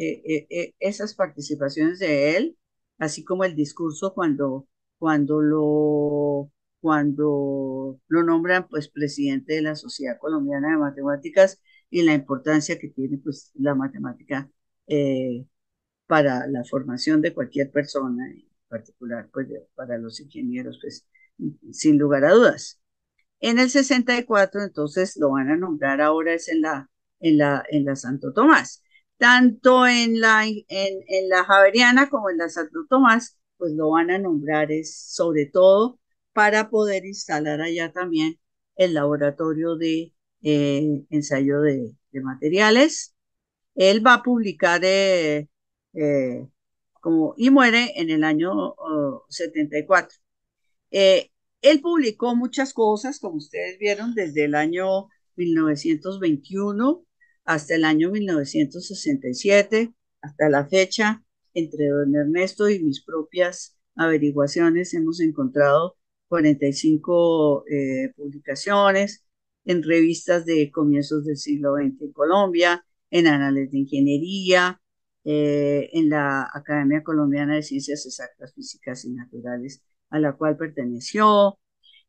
esas participaciones de él, así como el discurso cuando, cuando, lo, cuando lo nombran pues presidente de la Sociedad Colombiana de Matemáticas y la importancia que tiene pues la matemática eh, para la formación de cualquier persona, en particular pues, para los ingenieros, pues sin lugar a dudas. En el 64, entonces lo van a nombrar ahora es en la, en la, en la Santo Tomás. Tanto en la, en, la Javeriana como en la Santo Tomás, pues lo van a nombrar es sobre todo para poder instalar allá también el laboratorio de eh, ensayo de materiales él va a publicar eh, eh, como, y muere en el año 74. Eh, él publicó muchas cosas, como ustedes vieron, desde el año 1921 hasta el año 1967, hasta la fecha, entre don Ernesto y mis propias averiguaciones, hemos encontrado 45 publicaciones en revistas de comienzos del siglo XX en Colombia, en análisis de Ingeniería, eh, en la Academia Colombiana de Ciencias Exactas, Físicas y Naturales, a la cual perteneció,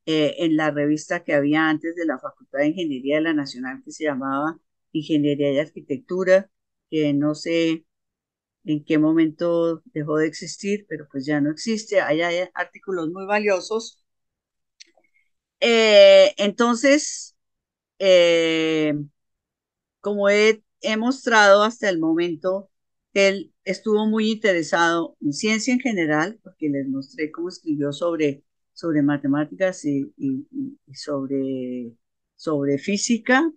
eh, en la revista que había antes de la Facultad de Ingeniería de la Nacional, que se llamaba Ingeniería y Arquitectura, que no sé en qué momento dejó de existir, pero pues ya no existe. hay artículos muy valiosos. Eh, entonces, como he he mostrado hasta el momento que él estuvo muy interesado en ciencia en general, porque les mostré cómo escribió sobre, sobre matemáticas y, sobre, sobre física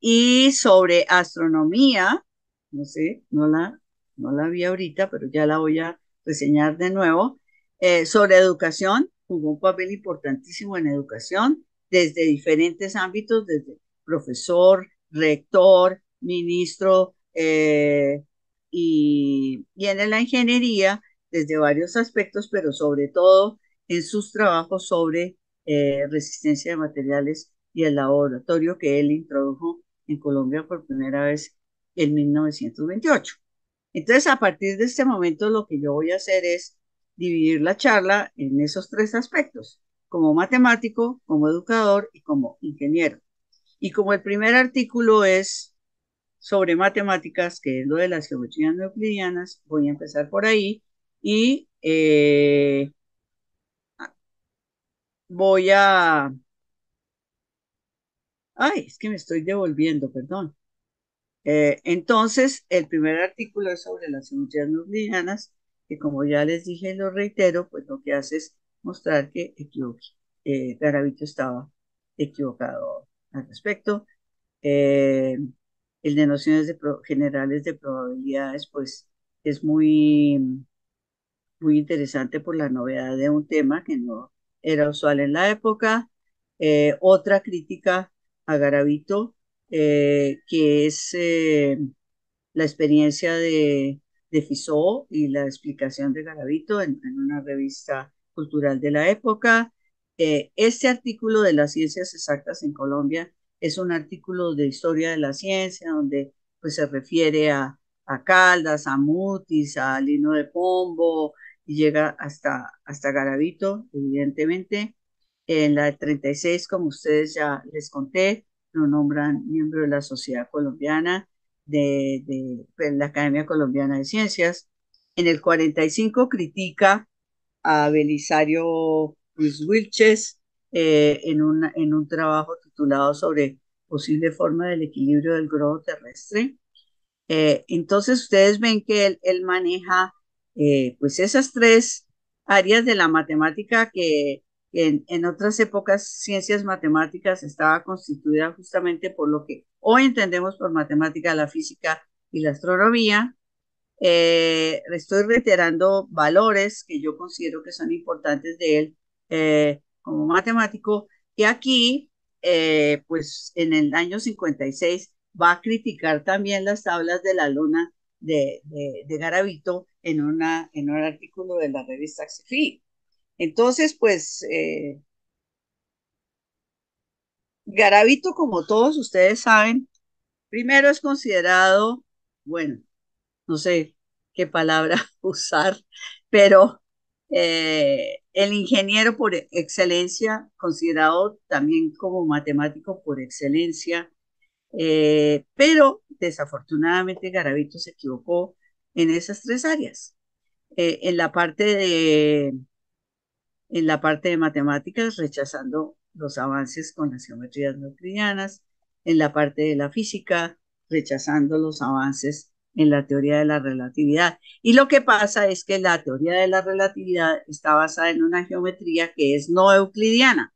y sobre astronomía. No sé, no la, no la vi ahorita, pero ya la voy a reseñar de nuevo. Eh, sobre educación, jugó un papel importantísimo en educación desde diferentes ámbitos, desde profesor, rector, ministro eh, y, viene en la ingeniería desde varios aspectos, pero sobre todo en sus trabajos sobre eh, resistencia de materiales y el laboratorio que él introdujo en Colombia por primera vez en 1928. Entonces, a partir de este momento, lo que yo voy a hacer es dividir la charla en esos tres aspectos, como matemático, como educador y como ingeniero. Y como el primer artículo es sobre matemáticas, que es lo de las geometrías no Voy a empezar por ahí y eh, voy a... Ay, es que me estoy devolviendo, perdón. Eh, entonces, el primer artículo es sobre las geometrías no que como ya les dije, lo reitero, pues lo que hace es mostrar que equivoqué Eh, Garavito estaba equivocado al respecto. Eh, el de nociones generales de probabilidades, pues es muy, muy interesante por la novedad de un tema que no era usual en la época. Eh, otra crítica a Garavito, eh, que es eh, la experiencia de, de y la explicación de Garavito en, una revista cultural de la época. este artículo de las ciencias exactas en Colombia es un artículo de historia de la ciencia donde pues se refiere a, a Caldas, a Mutis, a Lino de Pombo y llega hasta, hasta Garavito, evidentemente. En la 36, como ustedes ya les conté, lo nombran miembro de la Sociedad Colombiana, de, pues, la Academia Colombiana de Ciencias. En el 45 critica a Belisario Luis Wilches eh, en, en un trabajo titulado sobre posible forma del equilibrio del globo terrestre. Eh, entonces ustedes ven que él, maneja eh, pues esas tres áreas de la matemática que en, otras épocas ciencias matemáticas estaba constituida justamente por lo que hoy entendemos por matemática, la física y la astronomía. Eh, estoy reiterando valores que yo considero que son importantes de él como matemático, y aquí eh, pues en el año 56 va a criticar también las tablas de la luna de, de, Garavito en, una, en un artículo de la revista XFI. Entonces, pues, eh, Garavito, como todos ustedes saben, primero es considerado, bueno, no sé qué palabra [laughs] usar, pero eh, el ingeniero por excelencia, considerado también como matemático por excelencia, eh, pero desafortunadamente Garavito se equivocó en esas tres áreas. Eh, en, la parte de, en la parte de matemáticas, rechazando los avances con las geometrías euclidianas, en la parte de la física, rechazando los avances en la teoría de la relatividad. Y lo que pasa es que la teoría de la relatividad está basada en una geometría que es no euclidiana.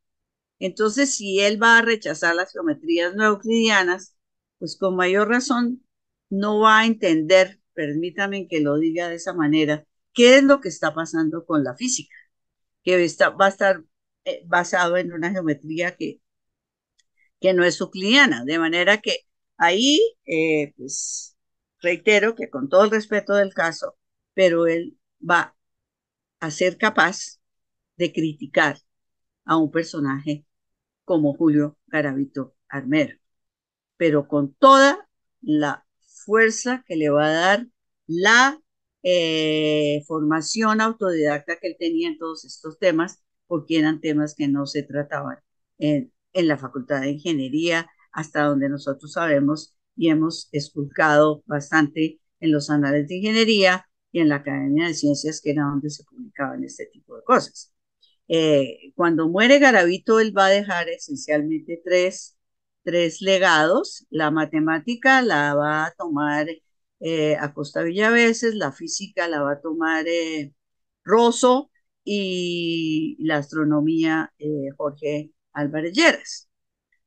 Entonces, si él va a rechazar las geometrías no euclidianas, pues con mayor razón no va a entender, permítame que lo diga de esa manera, qué es lo que está pasando con la física, que está, va a estar eh, basado en una geometría que, que no es euclidiana. De manera que ahí, eh, pues, reitero que con todo el respeto del caso, pero él va a ser capaz de criticar a un personaje como Julio Garavito Armero, pero con toda la fuerza que le va a dar la eh, formación autodidacta que él tenía en todos estos temas, porque eran temas que no se trataban en, en la Facultad de Ingeniería, hasta donde nosotros sabemos, y hemos esculcado bastante en los anales de ingeniería y en la Academia de Ciencias, que era donde se publicaban este tipo de cosas. Eh, cuando muere Garavito, él va a dejar esencialmente tres, tres legados. La matemática la va a tomar eh, Acosta Villaveses, la física la va a tomar eh, Rosso y la astronomía eh, Jorge Álvarez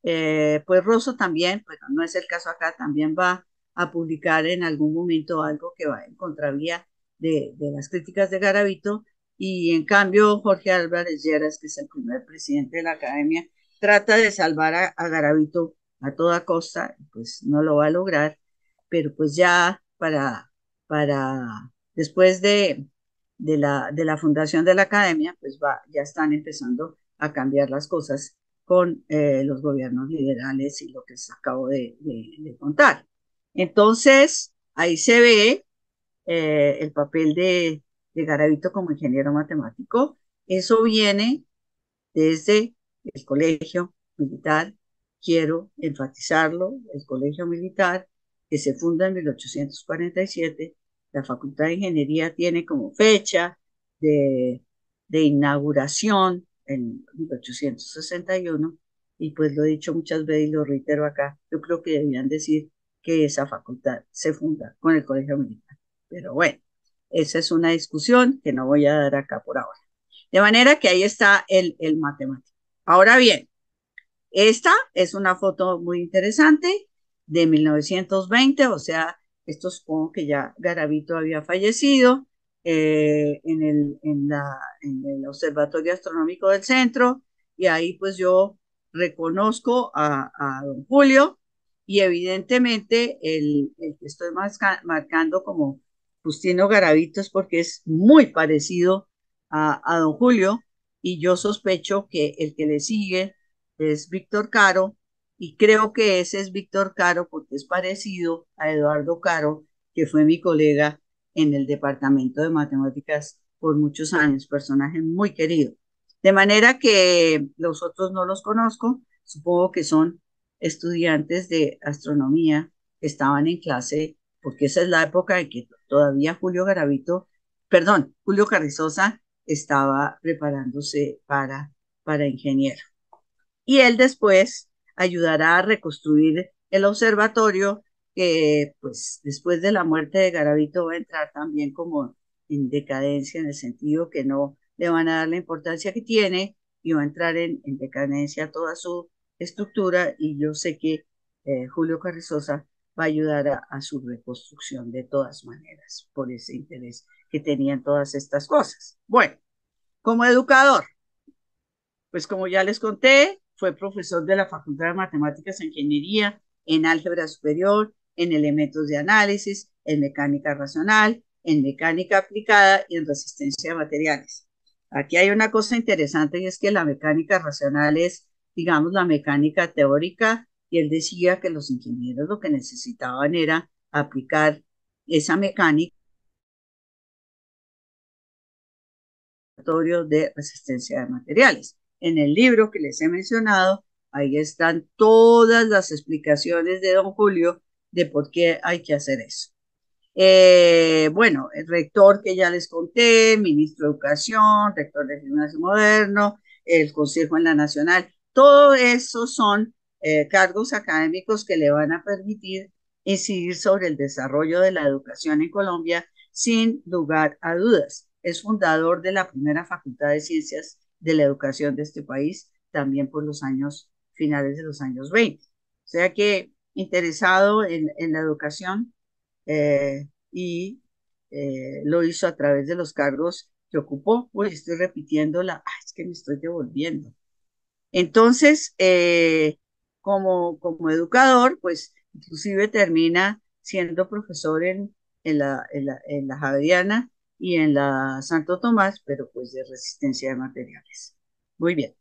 eh, pues Rosso también, pero no es el caso acá, también va a publicar en algún momento algo que va en contravía de, las críticas de Garavito. Y en cambio, Jorge Álvarez Lleras, que es el primer presidente de la academia, trata de salvar a, a Garavito a toda costa, pues no lo va a lograr, pero pues ya para, para después de, de, la, de la fundación de la academia, pues va, ya están empezando a cambiar las cosas con eh, los gobiernos liberales y lo que se acabo de, contar. Entonces, ahí se ve eh, el papel de, Garavito como ingeniero matemático. Eso viene desde el colegio militar, quiero enfatizarlo, el colegio militar que se funda en 1847, la Facultad de Ingeniería tiene como fecha de inauguración en 1861, y pues lo he dicho muchas veces y lo reitero acá, yo creo que debían decir que esa facultad se funda con el Colegio Militar. Pero bueno, esa es una discusión que no voy a dar acá por ahora. De manera que ahí está el, el matemático. Ahora bien, esta es una foto muy interesante de 1920, o sea, esto supongo que ya Garavito había fallecido, eh, en, el, en, la, en el Observatorio Astronómico del Centro y ahí pues yo reconozco a, don Julio y evidentemente el, que estoy marcando como Justino es porque es muy parecido a, a, don Julio y yo sospecho que el que le sigue es Víctor Caro y creo que ese es Víctor Caro porque es parecido a Eduardo Caro que fue mi colega en el Departamento de Matemáticas por muchos años, personaje muy querido. De manera que los otros no los conozco, supongo que son estudiantes de astronomía que estaban en clase, porque esa es la época en que todavía Julio Garavito, perdón, Julio Carrizosa estaba preparándose para, para ingeniero. Y él después ayudará a reconstruir el observatorio que pues después de la muerte de Garavito va a entrar también como en decadencia en el sentido que no le van a dar la importancia que tiene y va a entrar en, decadencia toda su estructura y yo sé que eh, Julio Carrizosa va a ayudar a, a, su reconstrucción de todas maneras por ese interés que tenían todas estas cosas. Bueno, como educador, pues como ya les conté, fue profesor de la Facultad de Matemáticas e Ingeniería en Álgebra Superior, en elementos de análisis, en mecánica racional, en mecánica aplicada y en resistencia de materiales. Aquí hay una cosa interesante y es que la mecánica racional es, digamos, la mecánica teórica y él decía que los ingenieros lo que necesitaban era aplicar esa mecánica de resistencia de materiales. En el libro que les he mencionado, ahí están todas las explicaciones de don Julio de por qué hay que hacer eso. Eh, bueno, el rector que ya les conté, ministro de Educación, rector de Gimnasio Moderno, el Consejo en la Nacional, todo eso son eh, cargos académicos que le van a permitir incidir sobre el desarrollo de la educación en Colombia sin lugar a dudas. Es fundador de la primera Facultad de Ciencias de la Educación de este país, también por los años finales de los años 20. O sea que interesado en, en la educación eh, y eh, lo hizo a través de los cargos que ocupó. Uy, estoy repitiendo la, ah, es que me estoy devolviendo. Entonces, eh, como, como educador, pues inclusive termina siendo profesor en, en, la, en, la, en la Javeriana y en la Santo Tomás, pero pues de resistencia de materiales. Muy bien.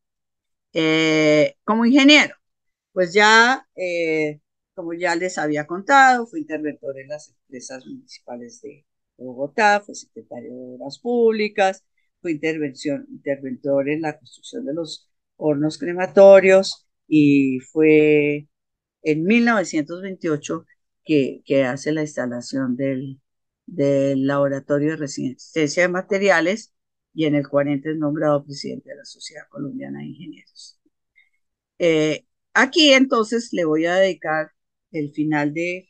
como ingeniero, pues ya como ya les había contado, fue interventor en las empresas municipales de Bogotá, fue secretario de Obras Públicas, fue intervención, interventor en la construcción de los hornos crematorios y fue en 1928 que, que hace la instalación del, del laboratorio de resistencia de materiales y en el 40 es nombrado presidente de la Sociedad Colombiana de Ingenieros. Eh, aquí entonces le voy a dedicar el final de,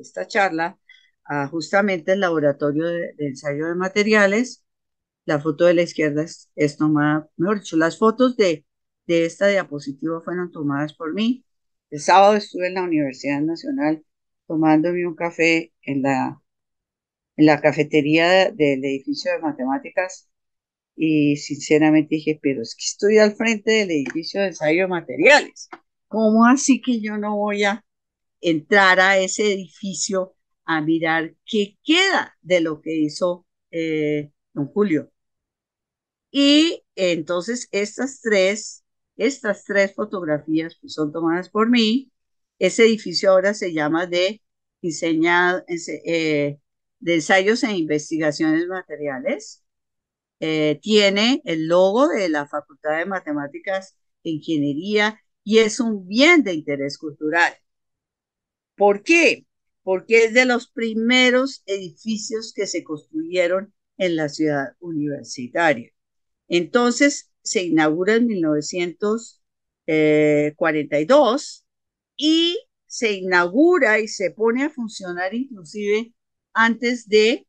esta charla a justamente el laboratorio de, ensayo de materiales. La foto de la izquierda es, tomada, mejor dicho, las fotos de, de esta diapositiva fueron tomadas por mí. El sábado estuve en la Universidad Nacional tomándome un café en la, en la cafetería del edificio de matemáticas y sinceramente dije, pero es que estoy al frente del edificio de ensayo de materiales. ¿Cómo así que yo no voy a entrar a ese edificio a mirar qué queda de lo que hizo eh, don Julio? Y entonces estas tres, estas tres fotografías pues, son tomadas por mí. Ese edificio ahora se llama de diseñado, eh, de ensayos e investigaciones materiales. Eh, tiene el logo de la Facultad de Matemáticas e Ingeniería y es un bien de interés cultural. ¿Por qué? Porque es de los primeros edificios que se construyeron en la ciudad universitaria. Entonces, se inaugura en 1942 eh, y se inaugura y se pone a funcionar inclusive antes de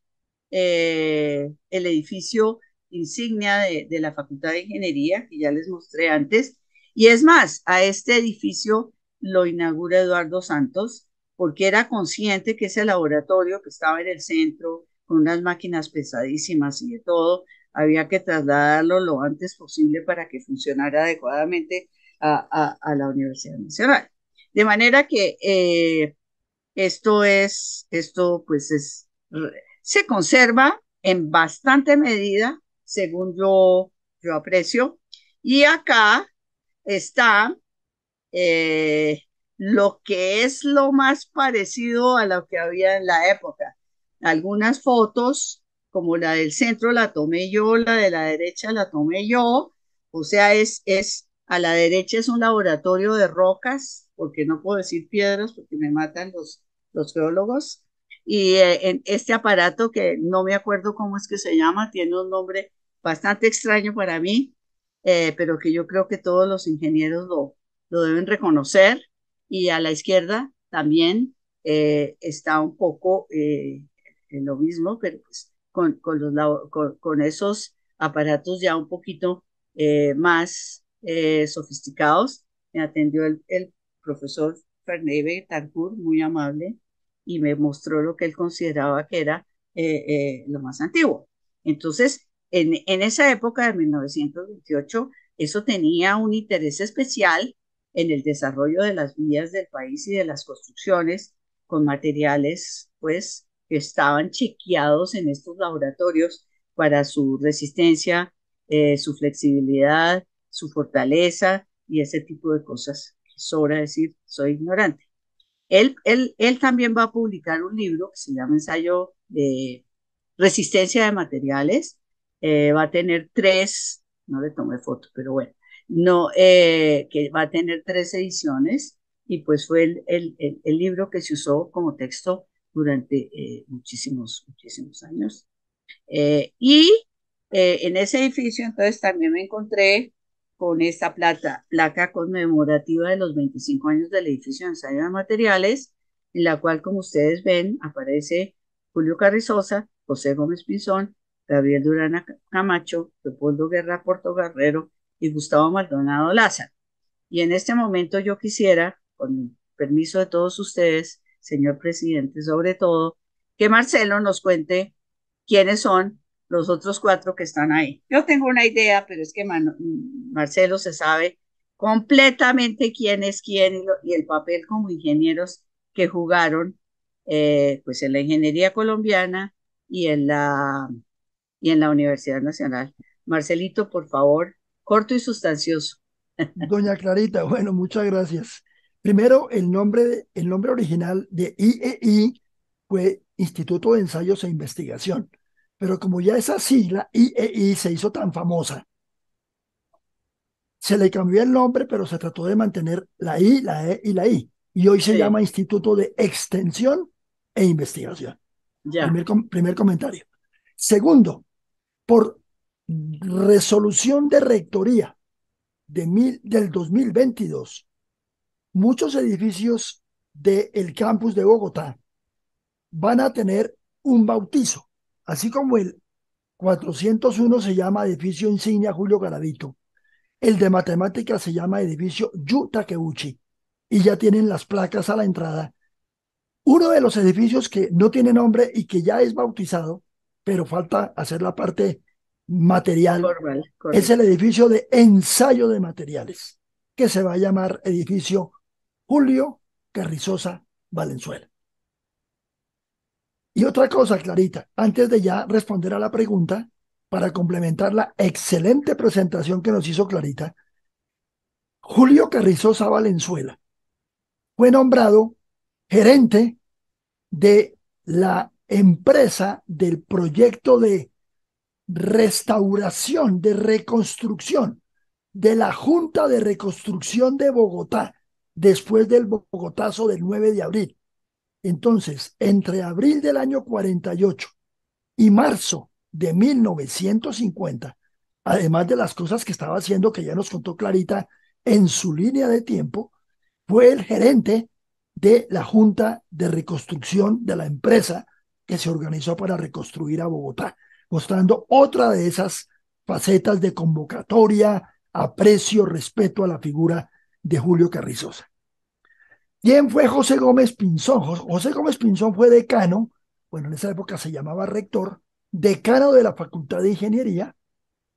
eh, el edificio insignia de la Facultad de Ingeniería, que ya les mostré antes, y es más, a este edificio lo inaugura Eduardo Santos porque era consciente que ese laboratorio que estaba en el centro, con unas máquinas pesadísimas y de todo, había que trasladarlo lo antes posible para que funcionara adecuadamente a, la Universidad Nacional. De manera que eh, esto es, esto pues es, se conserva en bastante medida, según yo, yo aprecio. Y acá está eh, lo que es lo más parecido a lo que había en la época. Algunas fotos, como la del centro la tomé yo, la de la derecha la tomé yo, o sea, es, es a la derecha es un laboratorio de rocas, porque no puedo decir piedras porque me matan los, los geólogos. Y eh, en este aparato que no me acuerdo cómo es que se llama, tiene un nombre bastante extraño para mí, eh, pero que yo creo que todos los ingenieros lo, deben reconocer y a la izquierda también eh, está un poco eh, en lo mismo, pero pues, con, esos aparatos ya un poquito más sofisticados. Me atendió el, profesor Ferneve Tarpur muy amable, y me mostró lo que él consideraba que era lo más antiguo. Entonces, en, esa época de 1928, eso tenía un interés especial en el desarrollo de las vías del país y de las construcciones con materiales, pues, que estaban chequeados en estos laboratorios para su resistencia, eh, su flexibilidad, su fortaleza y ese tipo de cosas. Sobra decir, soy ignorante. Él, él también va a publicar un libro que se llama Ensayo de Resistencia de Materiales, eh, va a tener tres, no le tomé foto, pero bueno, no, eh, que va a tener tres ediciones y pues fue el, el, libro que se usó como texto durante eh, muchísimos, muchísimos años. y en ese edificio entonces también me encontré con esta plata, placa conmemorativa de los 25 años del edificio de ensayo de materiales, en la cual, como ustedes ven, aparece Julio Carrizosa, José Gómez Pinzón Gabriel Durán Camacho, Leopoldo Guerra Portogarrero y Gustavo Maldonado Lázaro. Y en este momento yo quisiera, con permiso de todos ustedes, señor presidente, sobre todo, que Marcelo nos cuente quiénes son los otros cuatro que están ahí. Yo tengo una idea, pero es que Marcelo se sabe completamente quién es quién y, el papel como ingenieros que jugaron eh, pues en la ingeniería colombiana y en la y en la Universidad Nacional. Marcelito, por favor, corto y sustancioso. Doña Clarita, bueno, muchas gracias. Primero, el nombre, el nombre original de IEI e fue Instituto de Ensayos e Investigación, pero como ya esa sigla IEI e se hizo tan famosa, se le cambió el nombre, pero se trató de mantener la I, la E y la I. Y hoy se llama Instituto de Extensión e Investigación. Ya. Primer, primer comentario. Segundo, por resolución de rectoría de del 2022, muchos edificios del campus de Bogotá van a tener un bautizo, así como el 401 se llama edificio insignia Julio Garavito, el de matemáticas se llama edificio Yuta Takeuchi y ya tienen las placas a la entrada. Uno de los edificios que no tiene nombre y que ya es bautizado pero falta hacer la parte material. es el edificio de ensayo de materiales, que se va a llamar edificio Julio Carrizosa Valenzuela. Y otra cosa, Clarita, antes de ya responder a la pregunta, para complementar la excelente presentación que nos hizo Clarita, Julio Carrizosa Valenzuela fue nombrado gerente de la empresa del proyecto de restauración, de reconstrucción de la Junta de Reconstrucción de Bogotá después del Bogotazo del 9 de abril. Entonces, entre abril del año 48 y marzo de 1950, además de las cosas que estaba haciendo, que ya nos contó Clarita en su línea de tiempo, fue el gerente de la Junta de Reconstrucción de la empresa que se organizó para reconstruir a Bogotá, mostrando otra de esas facetas de convocatoria, aprecio, respeto a la figura de Julio Carrizosa. ¿Quién fue José Gómez Pinzón? José Gómez Pinzón fue decano, bueno, en esa época se llamaba rector, decano de la Facultad de Ingeniería,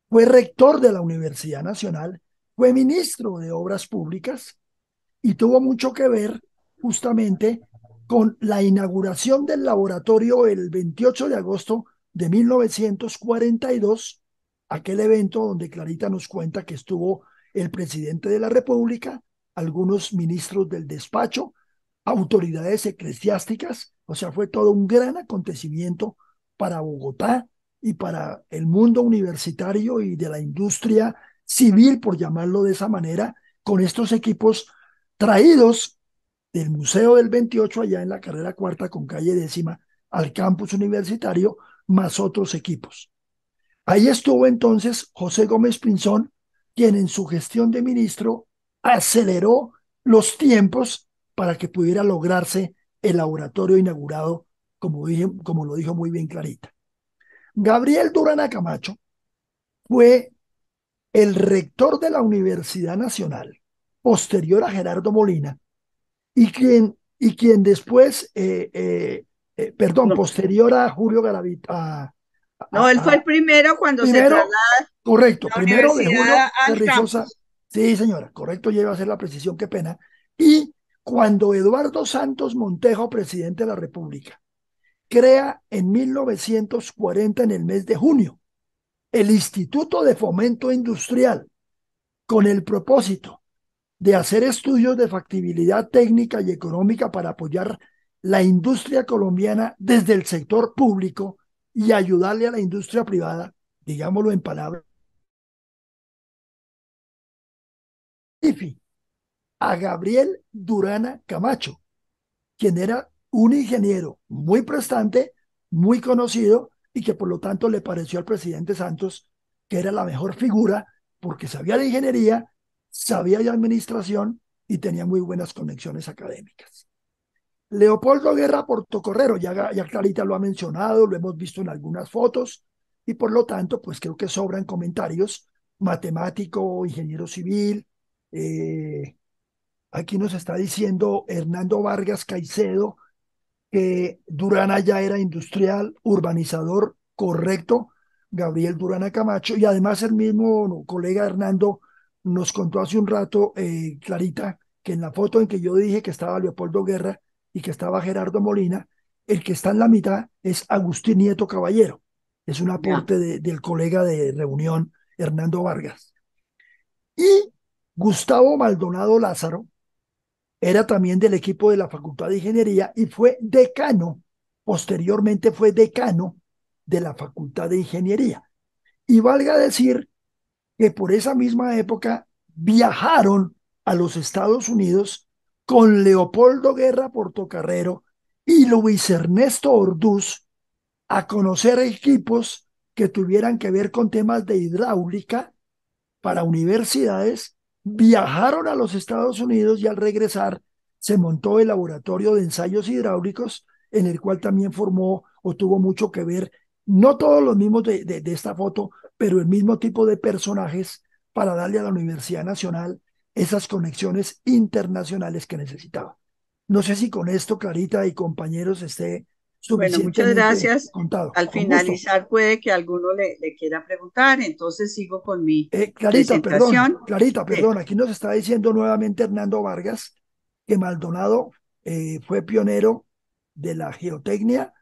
fue rector de la Universidad Nacional, fue ministro de Obras Públicas y tuvo mucho que ver justamente con la inauguración del laboratorio el 28 de agosto de 1942, aquel evento donde Clarita nos cuenta que estuvo el presidente de la República, algunos ministros del despacho, autoridades eclesiásticas, o sea, fue todo un gran acontecimiento para Bogotá y para el mundo universitario y de la industria civil, por llamarlo de esa manera, con estos equipos traídos del Museo del 28 allá en la carrera cuarta con calle décima al campus universitario más otros equipos. Ahí estuvo entonces José Gómez Pinzón, quien en su gestión de ministro aceleró los tiempos para que pudiera lograrse el laboratorio inaugurado, como, como lo dijo muy bien Clarita. Gabriel Durán Camacho fue el rector de la Universidad Nacional, posterior a Gerardo Molina, y quien, y quien después, eh, eh, eh, perdón, posterior a Julio Garavito. no, él fue el primero cuando se Correcto, primero de Julio de Sí, señora, correcto, lleva a hacer la precisión, qué pena. Y cuando Eduardo Santos Montejo, presidente de la República, crea en 1940, en el mes de junio, el Instituto de Fomento Industrial, con el propósito de hacer estudios de factibilidad técnica y económica para apoyar la industria colombiana desde el sector público y ayudarle a la industria privada, digámoslo en palabras, a Gabriel Durana Camacho, quien era un ingeniero muy prestante, muy conocido y que por lo tanto le pareció al presidente Santos que era la mejor figura porque sabía de ingeniería, sabía de administración y tenía muy buenas conexiones académicas. Leopoldo Guerra Portocorrero, ya, ya Clarita lo ha mencionado, lo hemos visto en algunas fotos, y por lo tanto, pues creo que sobran comentarios, matemático, ingeniero civil, eh, aquí nos está diciendo Hernando Vargas Caicedo que Durana ya era industrial, urbanizador, correcto, Gabriel Durana Camacho, y además el mismo colega Hernando nos contó hace un rato eh, Clarita que en la foto en que yo dije que estaba Leopoldo Guerra y que estaba Gerardo Molina, el que está en la mitad es Agustín Nieto Caballero. Es un aporte del colega de reunión Hernando Vargas. Y Gustavo Maldonado Lázaro era también del equipo de la Facultad de Ingeniería y fue decano, posteriormente fue decano de la Facultad de Ingeniería. Y valga decir que por esa misma época viajaron a los Estados Unidos con Leopoldo Guerra Portocarrero y Luis Ernesto Orduz a conocer equipos que tuvieran que ver con temas de hidráulica para universidades, viajaron a los Estados Unidos y al regresar se montó el laboratorio de ensayos hidráulicos en el cual también formó o tuvo mucho que ver, no todos los mismos de, de esta foto, pero el mismo tipo de personajes para darle a la Universidad Nacional esas conexiones internacionales que necesitaba. No sé si con esto, Clarita y compañeros, esté bueno, muchas gracias. Al finalizar puede que alguno le, quiera preguntar, entonces sigo con mi eh, Clarita, Perdón, Clarita, perdón, aquí nos está diciendo nuevamente Hernando Vargas que Maldonado eh, fue pionero de la geotecnia,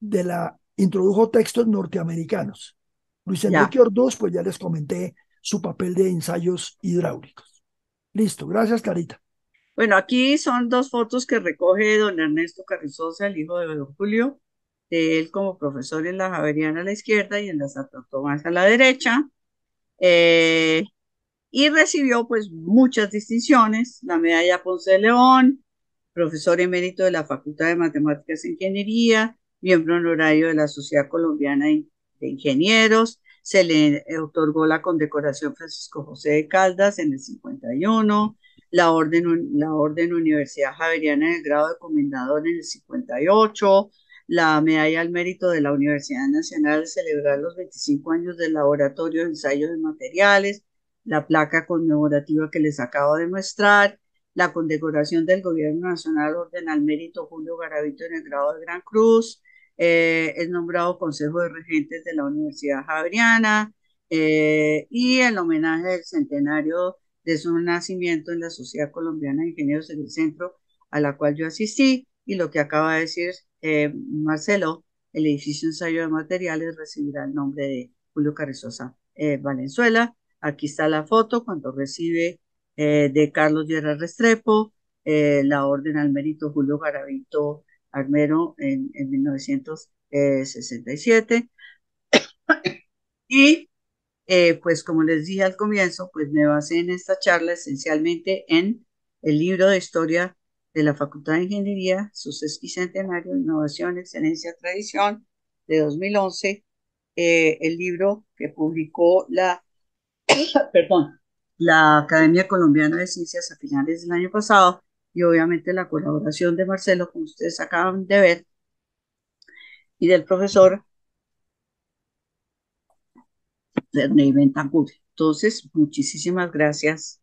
de la introdujo textos norteamericanos. Luis Enrique pues ya les comenté su papel de ensayos hidráulicos. Listo, gracias Carita. Bueno, aquí son dos fotos que recoge don Ernesto Carrizosa, el hijo de don Julio, de él como profesor en la Javeriana a la izquierda y en la Santo Tomás a la derecha. Eh, y recibió pues muchas distinciones, la medalla Ponce de León, profesor emérito de la Facultad de Matemáticas e Ingeniería, miembro honorario de la Sociedad Colombiana de ingenieros, se le otorgó la condecoración Francisco José de Caldas en el 51, la Orden, la orden Universidad Javeriana en el grado de comendador en el 58, la medalla al mérito de la Universidad Nacional de celebrar los 25 años del laboratorio de ensayos de materiales, la placa conmemorativa que les acabo de mostrar, la condecoración del Gobierno Nacional Orden al Mérito Julio Garavito en el grado de Gran Cruz, eh, es nombrado Consejo de Regentes de la Universidad Javeriana eh, y el homenaje del centenario de su nacimiento en la Sociedad Colombiana de Ingenieros en el Centro, a la cual yo asistí, y lo que acaba de decir eh, Marcelo, el edificio ensayo de materiales recibirá el nombre de Julio Carrizosa Valenzuela. Aquí está la foto cuando recibe de Carlos Guerra Restrepo la orden al mérito Julio Garavito Armero en, 1967. y [coughs] eh, pues como les dije al comienzo, pues me basé en esta charla esencialmente en el libro de historia de la Facultad de Ingeniería, y Centenario, Innovación, Excelencia, Tradición, de 2011, eh, el libro que publicó la, [coughs] la Academia Colombiana de Ciencias a finales del año pasado, y obviamente la colaboración de Marcelo, como ustedes acaban de ver, y del profesor Ney Bentancur. Entonces, muchísimas gracias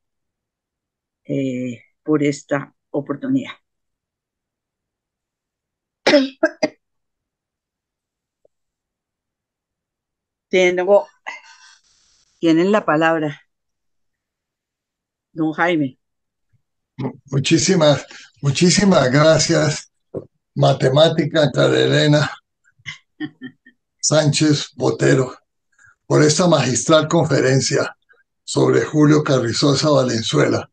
eh, por esta oportunidad. [coughs] Tengo, tienen la palabra, don Jaime. Muchísimas, muchísimas gracias, matemática Carolina Sánchez Botero, por esta magistral conferencia sobre Julio Carrizosa Valenzuela,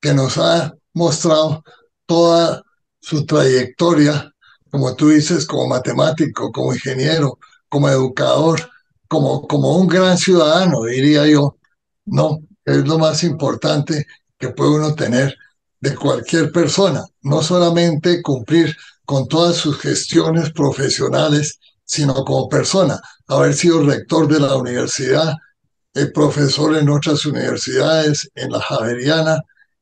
que nos ha mostrado toda su trayectoria, como tú dices, como matemático, como ingeniero, como educador, como, como un gran ciudadano, diría yo, ¿no? Es lo más importante que puede uno tener de cualquier persona, no solamente cumplir con todas sus gestiones profesionales, sino como persona, haber sido rector de la universidad, el profesor en otras universidades, en la Javeriana,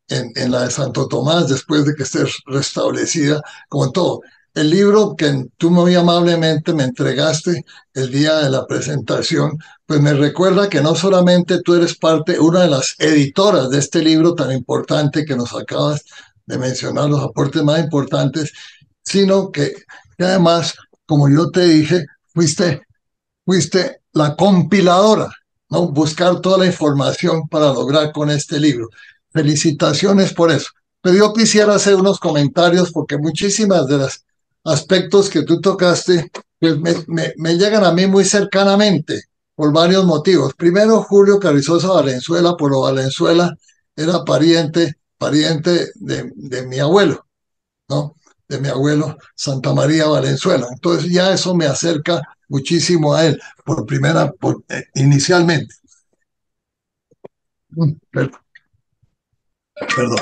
en, en, la de Santo Tomás, después de que esté restablecida, como en todo el libro que tú muy amablemente me entregaste el día de la presentación, pues me recuerda que no solamente tú eres parte, una de las editoras de este libro tan importante que nos acabas de mencionar, los aportes más importantes, sino que, además, como yo te dije, fuiste, fuiste la compiladora, ¿no? Buscar toda la información para lograr con este libro. Felicitaciones por eso. Pero yo quisiera hacer unos comentarios porque muchísimas de las aspectos que tú tocaste me, me, llegan a mí muy cercanamente por varios motivos. Primero, Julio Carrizosa Valenzuela, por lo Valenzuela era pariente, pariente de, mi abuelo, ¿no? De mi abuelo Santa María Valenzuela. Entonces ya eso me acerca muchísimo a él, por primera, por, eh, inicialmente. Mm, perdón,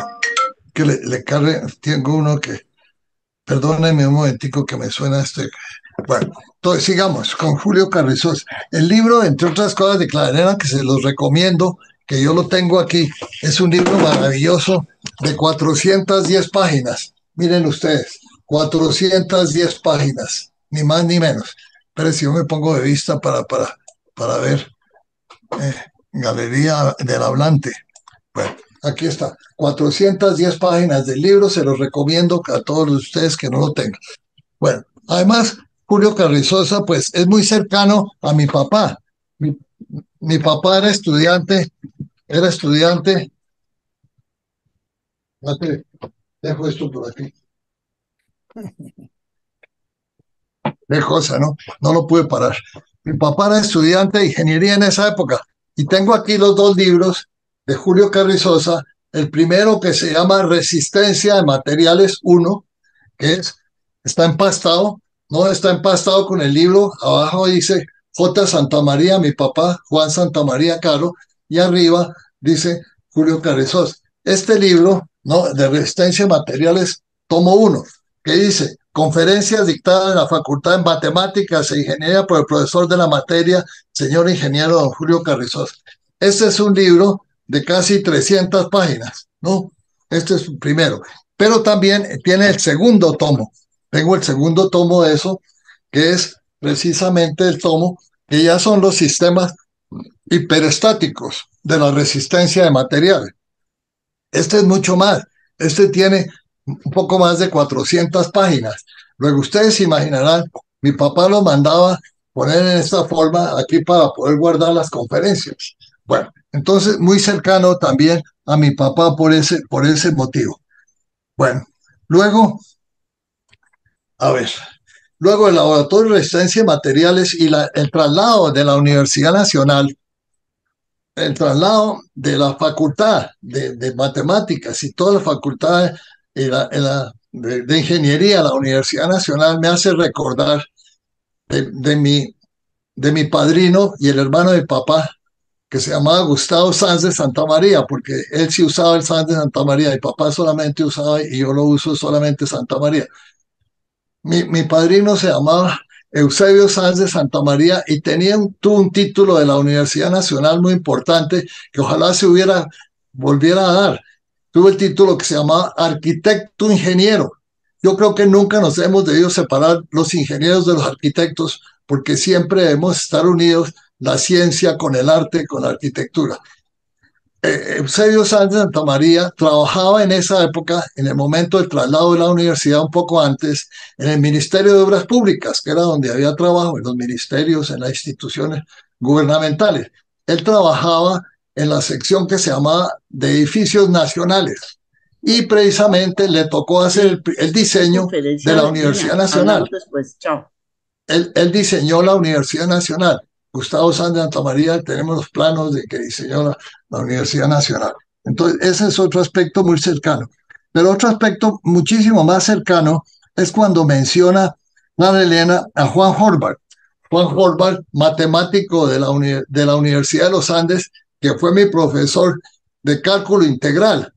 que le, le cargue, tengo uno que Perdónenme un momentico que me suena este. Bueno, entonces sigamos con Julio Carrizos. El libro, entre otras cosas, de Clarena, que se los recomiendo, que yo lo tengo aquí, es un libro maravilloso de 410 páginas. Miren ustedes, 410 páginas, ni más ni menos. Pero si yo me pongo de vista para, para, para ver, eh, Galería del Hablante. Bueno, Aquí está, 410 páginas del libro, se los recomiendo a todos ustedes que no lo tengan. Bueno, además, Julio Carrizosa, pues es muy cercano a mi papá. Mi, papá era estudiante, era estudiante. dejo esto por aquí. [laughs] Qué cosa, ¿no? No lo pude parar. Mi papá era estudiante de ingeniería en esa época y tengo aquí los dos libros de Julio Carrizosa, el primero que se llama Resistencia de Materiales 1, que es, está empastado, no está empastado con el libro, abajo dice J. Santa María mi papá, Juan Santa María Caro, y arriba dice Julio Carrizosa. Este libro ¿no? de Resistencia de Materiales, tomo uno... que dice conferencias dictadas en la Facultad de Matemáticas e Ingeniería por el profesor de la materia, señor ingeniero don Julio Carrizosa. Este es un libro de casi 300 páginas, ¿no? Este es el primero. Pero también tiene el segundo tomo. Tengo el segundo tomo de eso, que es precisamente el tomo que ya son los sistemas hiperestáticos de la resistencia de materiales. Este es mucho más. Este tiene un poco más de 400 páginas. Luego ustedes imaginarán, mi papá lo mandaba poner en esta forma aquí para poder guardar las conferencias. Bueno, entonces muy cercano también a mi papá por ese, por ese motivo. Bueno, luego, a ver, luego el Laboratorio de Resistencia de Materiales y la, el traslado de la Universidad Nacional, el traslado de la Facultad de, Matemáticas y todas las facultades la, de, de, Ingeniería a la Universidad Nacional me hace recordar de, mi, de mi padrino y el hermano de papá, que se llamaba Gustavo Sanz de Santa María, porque él sí usaba el Sanz de Santa María, ...y papá solamente usaba y yo lo uso solamente Santa María. Mi, padrino se llamaba Eusebio Sanz de Santa María y tenía un, un título de la Universidad Nacional muy importante que ojalá se hubiera, volviera a dar. Tuvo el título que se llamaba Arquitecto Ingeniero. Yo creo que nunca nos hemos debido separar los ingenieros de los arquitectos porque siempre debemos estar unidos la ciencia con el arte, con la arquitectura. Eh, Eusebio Sánchez Santa María trabajaba en esa época, en el momento del traslado de la universidad, un poco antes, en el Ministerio de Obras Públicas, que era donde había trabajo, en los ministerios, en las instituciones gubernamentales. Él trabajaba en la sección que se llamaba de edificios nacionales y precisamente le tocó hacer el, diseño de la Universidad Nacional. él diseñó la Universidad Nacional Gustavo Sánchez de Antamaría, tenemos los planos de que diseñó la, Universidad Nacional. Entonces, ese es otro aspecto muy cercano. Pero otro aspecto muchísimo más cercano es cuando menciona la Elena a Juan Horvath. Juan Horvath, matemático de la, de la Universidad de los Andes, que fue mi profesor de cálculo integral.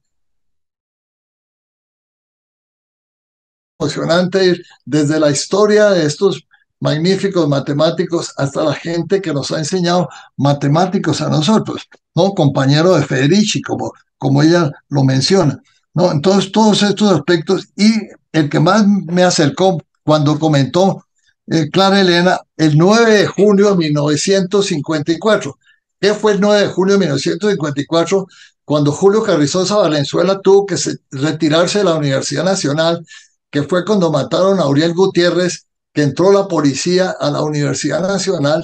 Emocionante desde la historia de estos magníficos matemáticos, hasta la gente que nos ha enseñado matemáticos a nosotros, ¿no? Compañero de Federici, como, como ella lo menciona, ¿no? Entonces, todos estos aspectos y el que más me acercó cuando comentó eh, Clara Elena el 9 de junio de 1954. ¿Qué fue el 9 de junio de 1954? Cuando Julio Carrizosa Valenzuela tuvo que retirarse de la Universidad Nacional, que fue cuando mataron a Uriel Gutiérrez que entró la policía a la Universidad Nacional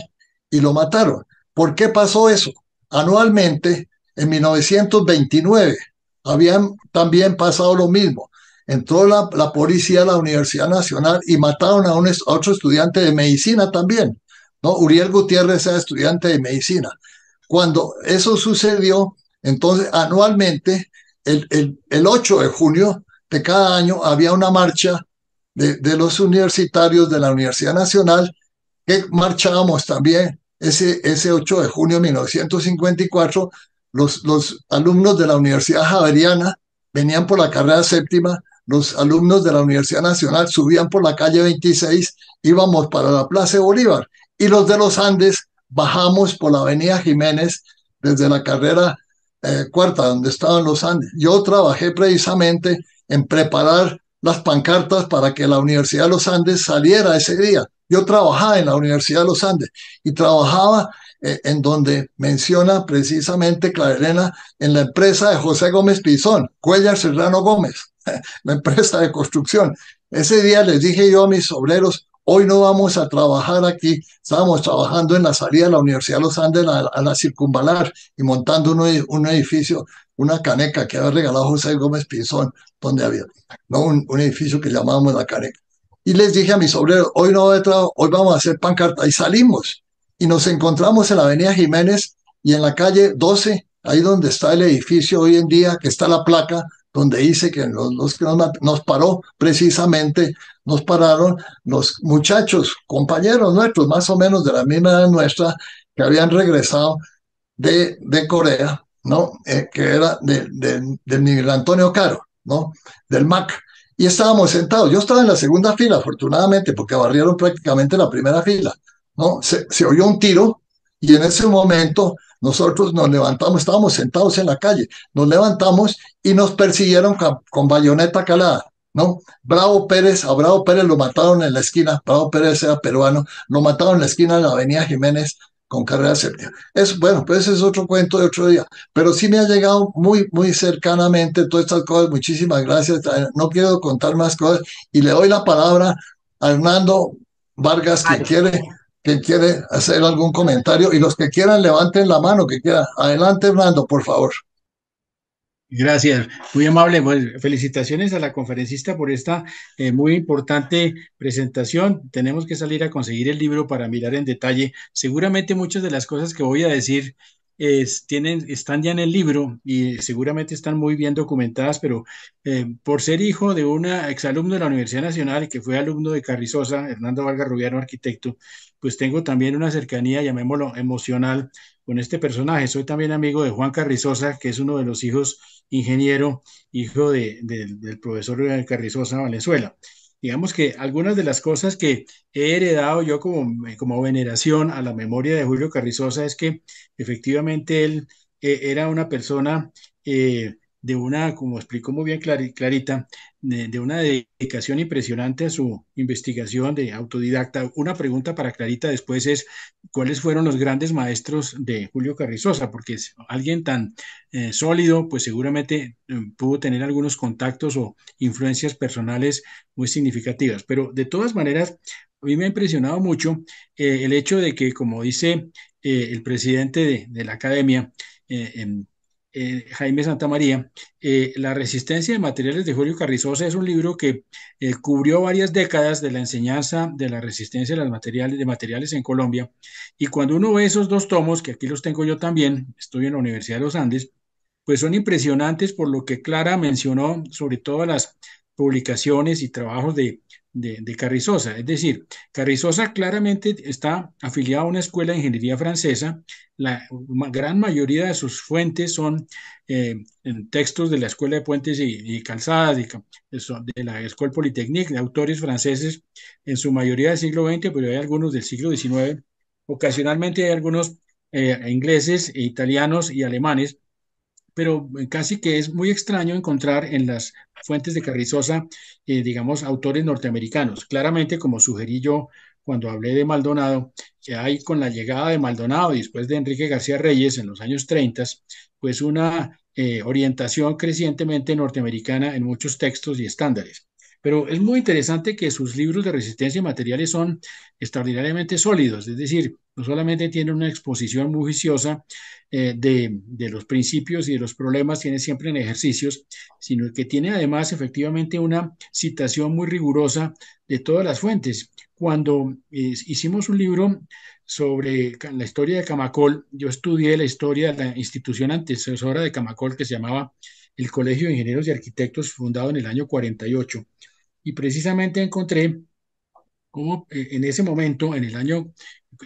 y lo mataron. ¿Por qué pasó eso? Anualmente, en 1929, habían también pasado lo mismo. Entró la, la policía a la Universidad Nacional y mataron a, un, otro estudiante de medicina también. ¿no? Uriel Gutiérrez era estudiante de medicina. Cuando eso sucedió, entonces anualmente, el, el, el 8 de junio de cada año, había una marcha de, los universitarios de la Universidad Nacional, que marchábamos también ese, ese 8 de junio de 1954, los, los alumnos de la Universidad Javeriana venían por la carrera séptima, los alumnos de la Universidad Nacional subían por la calle 26, íbamos para la Plaza Bolívar y los de los Andes bajamos por la Avenida Jiménez desde la carrera eh, cuarta donde estaban los Andes. Yo trabajé precisamente en preparar las pancartas para que la Universidad de los Andes saliera ese día. Yo trabajaba en la Universidad de los Andes y trabajaba eh, en donde menciona precisamente Clarelena en la empresa de José Gómez Pizón, Cuellar Serrano Gómez, [laughs] la empresa de construcción. Ese día les dije yo a mis obreros, hoy no vamos a trabajar aquí, estábamos trabajando en la salida de la Universidad de los Andes a, la circunvalar y montando un, un edificio una caneca que había regalado José Gómez Pinzón, donde había ¿no? un, edificio que llamábamos La Caneca. Y les dije a mis obreros, hoy no voy a trabajo, hoy vamos a hacer pancarta. Y salimos y nos encontramos en la Avenida Jiménez y en la calle 12, ahí donde está el edificio hoy en día, que está la placa donde dice que los, nos, paró precisamente, nos pararon los muchachos, compañeros nuestros, más o menos de la misma edad nuestra, que habían regresado de, de Corea ¿no? Eh, que era de, Miguel Antonio Caro, ¿no? Del MAC. Y estábamos sentados. Yo estaba en la segunda fila, afortunadamente, porque barrieron prácticamente la primera fila, ¿no? Se, oyó un tiro y en ese momento nosotros nos levantamos, estábamos sentados en la calle, nos levantamos y nos persiguieron con, bayoneta calada. ¿no? Bravo Pérez, a Bravo Pérez lo mataron en la esquina, Bravo Pérez era peruano, lo mataron en la esquina de la Avenida Jiménez con carrera séptima. Es, bueno, pues ese es otro cuento de otro día, pero sí me ha llegado muy, muy cercanamente todas estas cosas. Muchísimas gracias. No quiero contar más cosas y le doy la palabra a Hernando Vargas, que quiere que quiere hacer algún comentario y los que quieran levanten la mano que quieran. Adelante, Hernando, por favor. Gracias, muy amable. felicitaciones a la conferencista por esta eh, muy importante presentación. Tenemos que salir a conseguir el libro para mirar en detalle. Seguramente muchas de las cosas que voy a decir tienen, están ya en el libro y seguramente están muy bien documentadas, pero eh, por ser hijo de una exalumno de la Universidad Nacional y que fue alumno de Carrizosa, Hernando Vargas Rubiano, arquitecto, pues tengo también una cercanía, llamémoslo emocional, con este personaje. Soy también amigo de Juan Carrizosa, que es uno de los hijos ingeniero, hijo de, del profesor Carrizosa Valenzuela. Digamos que algunas de las cosas que he heredado yo como, como veneración a la memoria de Julio Carrizosa es que efectivamente él eh, era una persona eh, de una, como explicó muy bien Clarita, de, una dedicación impresionante a su investigación de autodidacta. Una pregunta para Clarita después es, ¿cuáles fueron los grandes maestros de Julio Carrizosa? Porque es alguien tan eh, sólido, pues seguramente eh, pudo tener algunos contactos o influencias personales muy significativas. Pero de todas maneras, a mí me ha impresionado mucho eh, el hecho de que, como dice el presidente de, de la academia, en, em, eh, Jaime Santamaría, eh, La resistencia de materiales de Julio Carrizosa es un libro que eh, cubrió varias décadas de la enseñanza de la resistencia de, los materiales, de materiales en Colombia. Y cuando uno ve esos dos tomos, que aquí los tengo yo también, estoy en la Universidad de los Andes, pues son impresionantes por lo que Clara mencionó, sobre todo las publicaciones y trabajos de de, Carrizosa. Es decir, Carrizosa claramente está afiliado a una escuela de ingeniería francesa. La gran mayoría de sus fuentes son eh, textos de la Escuela de Puentes y, Calzadas, de la Escuela Politécnica, de autores franceses, en su mayoría del siglo XX, pero hay algunos del siglo XIX. Ocasionalmente hay algunos eh, ingleses, italianos y alemanes pero eh, casi que es muy extraño encontrar en las fuentes de Carrizosa, eh, digamos, autores norteamericanos. Claramente, como sugerí yo cuando hablé de Maldonado, que hay con la llegada de Maldonado y después de Enrique García Reyes en los años 30, pues una eh, orientación crecientemente norteamericana en muchos textos y estándares. Pero es muy interesante que sus libros de resistencia y materiales son extraordinariamente sólidos, es decir, no solamente tienen una exposición muy juiciosa, eh, de, los principios y de los problemas tiene siempre en ejercicios, sino que tiene además efectivamente una citación muy rigurosa de todas las fuentes. Cuando eh, hicimos un libro sobre la historia de Camacol, yo estudié la historia de la institución antecesora de Camacol que se llamaba el Colegio de Ingenieros y Arquitectos, fundado en el año 48, y precisamente encontré cómo en ese momento, en el año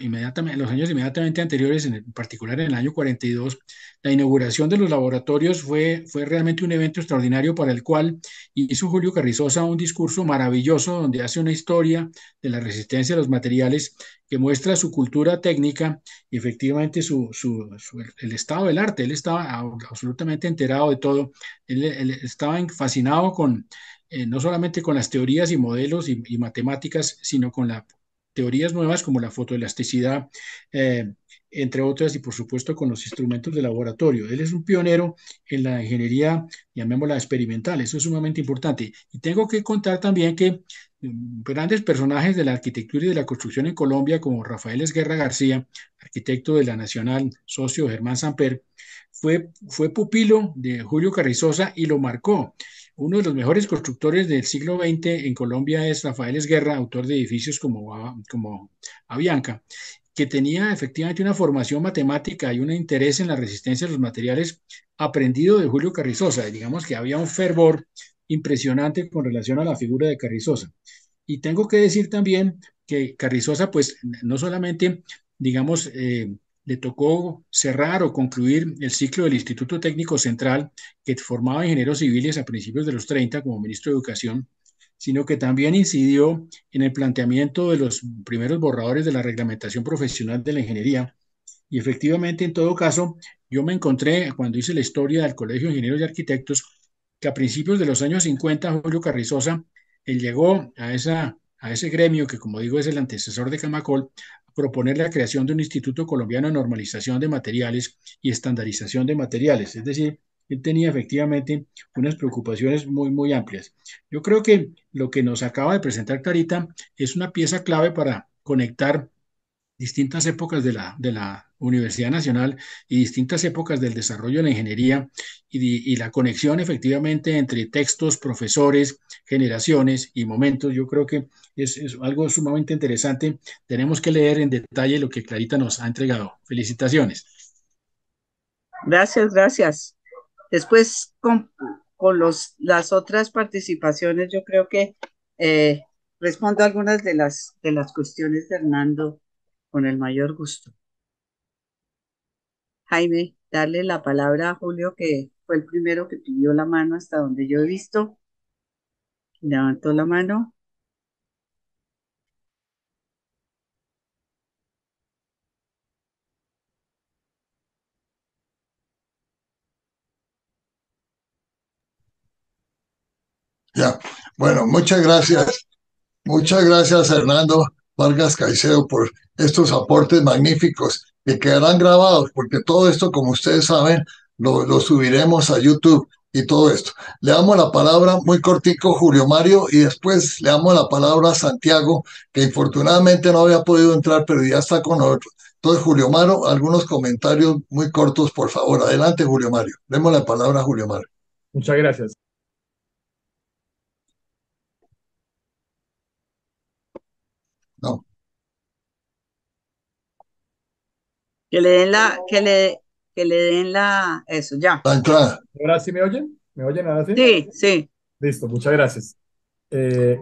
inmediatamente, los años inmediatamente anteriores, en particular en el año 42, la inauguración de los laboratorios fue, fue realmente un evento extraordinario para el cual hizo Julio Carrizosa un discurso maravilloso donde hace una historia de la resistencia a los materiales que muestra su cultura técnica y efectivamente el estado del arte. Él estaba absolutamente enterado de todo, él estaba fascinado con eh, no solamente con las teorías y modelos y, matemáticas, sino con las teorías nuevas como la fotoelasticidad, eh, entre otras, y por supuesto con los instrumentos de laboratorio. Él es un pionero en la ingeniería, llamémosla experimental, eso es sumamente importante. Y tengo que contar también que mm, grandes personajes de la arquitectura y de la construcción en Colombia, como Rafael Esguerra García, arquitecto de la Nacional, socio Germán Samper, fue, fue pupilo de Julio Carrizosa y lo marcó. Uno de los mejores constructores del siglo XX en Colombia es Rafael Esguerra, autor de edificios como, como Avianca, que tenía efectivamente una formación matemática y un interés en la resistencia de los materiales aprendido de Julio Carrizosa. Digamos que había un fervor impresionante con relación a la figura de Carrizosa. Y tengo que decir también que Carrizosa, pues no solamente, digamos, eh, le tocó cerrar o concluir el ciclo del Instituto Técnico Central, que formaba ingenieros civiles a principios de los 30 como ministro de Educación, sino que también incidió en el planteamiento de los primeros borradores de la reglamentación profesional de la ingeniería. Y efectivamente, en todo caso, yo me encontré cuando hice la historia del Colegio de Ingenieros y Arquitectos, que a principios de los años 50, Julio Carrizosa él llegó a, esa, a ese gremio, que como digo es el antecesor de Camacol, proponer la creación de un Instituto Colombiano de Normalización de Materiales y Estandarización de Materiales. Es decir, él tenía efectivamente unas preocupaciones muy, muy amplias. Yo creo que lo que nos acaba de presentar Carita es una pieza clave para conectar distintas épocas de la, de la Universidad Nacional y distintas épocas del desarrollo de la ingeniería y, la conexión efectivamente entre textos, profesores, generaciones y momentos. Yo creo que es, algo sumamente interesante. Tenemos que leer en detalle lo que Clarita nos ha entregado. Felicitaciones. Gracias, gracias. Después, con, los, las otras participaciones, yo creo que eh, respondo algunas de las, de las cuestiones de Hernando con el mayor gusto. Jaime, darle la palabra a Julio, que fue el primero que pidió la mano hasta donde yo he visto. Levantó la mano. Ya. Bueno, muchas gracias. Muchas gracias, Hernando. Vargas Caicedo por estos aportes magníficos que quedarán grabados, porque todo esto, como ustedes saben, lo, subiremos a YouTube y todo esto. Le damos la palabra muy cortico Julio Mario y después le damos la palabra a Santiago, que infortunadamente no había podido entrar, pero ya está con nosotros. Entonces, Julio Mario, algunos comentarios muy cortos, por favor. Adelante, Julio Mario. Demos la palabra a Julio Mario. Muchas gracias. Que le den la, que le, que le den la, eso, ya. Ahora sí me oyen, me oyen ahora sí. Sí, sí. Listo, muchas gracias. Eh,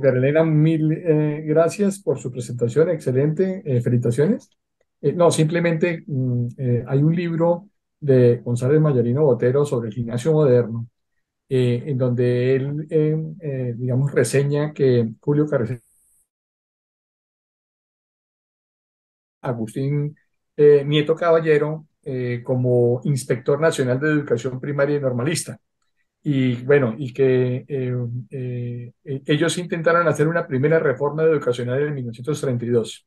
mil eh, gracias por su presentación, excelente, eh, felicitaciones. Eh, no, simplemente mm, hay un libro de González Mayarino Botero sobre el gimnasio moderno, en donde él, digamos, reseña que Julio Carrecer, Agustín eh, Nieto Caballero eh, como inspector nacional de educación primaria y normalista. Y bueno, y que eh, e-, ellos intentaron hacer una primera reforma educacional en 1932.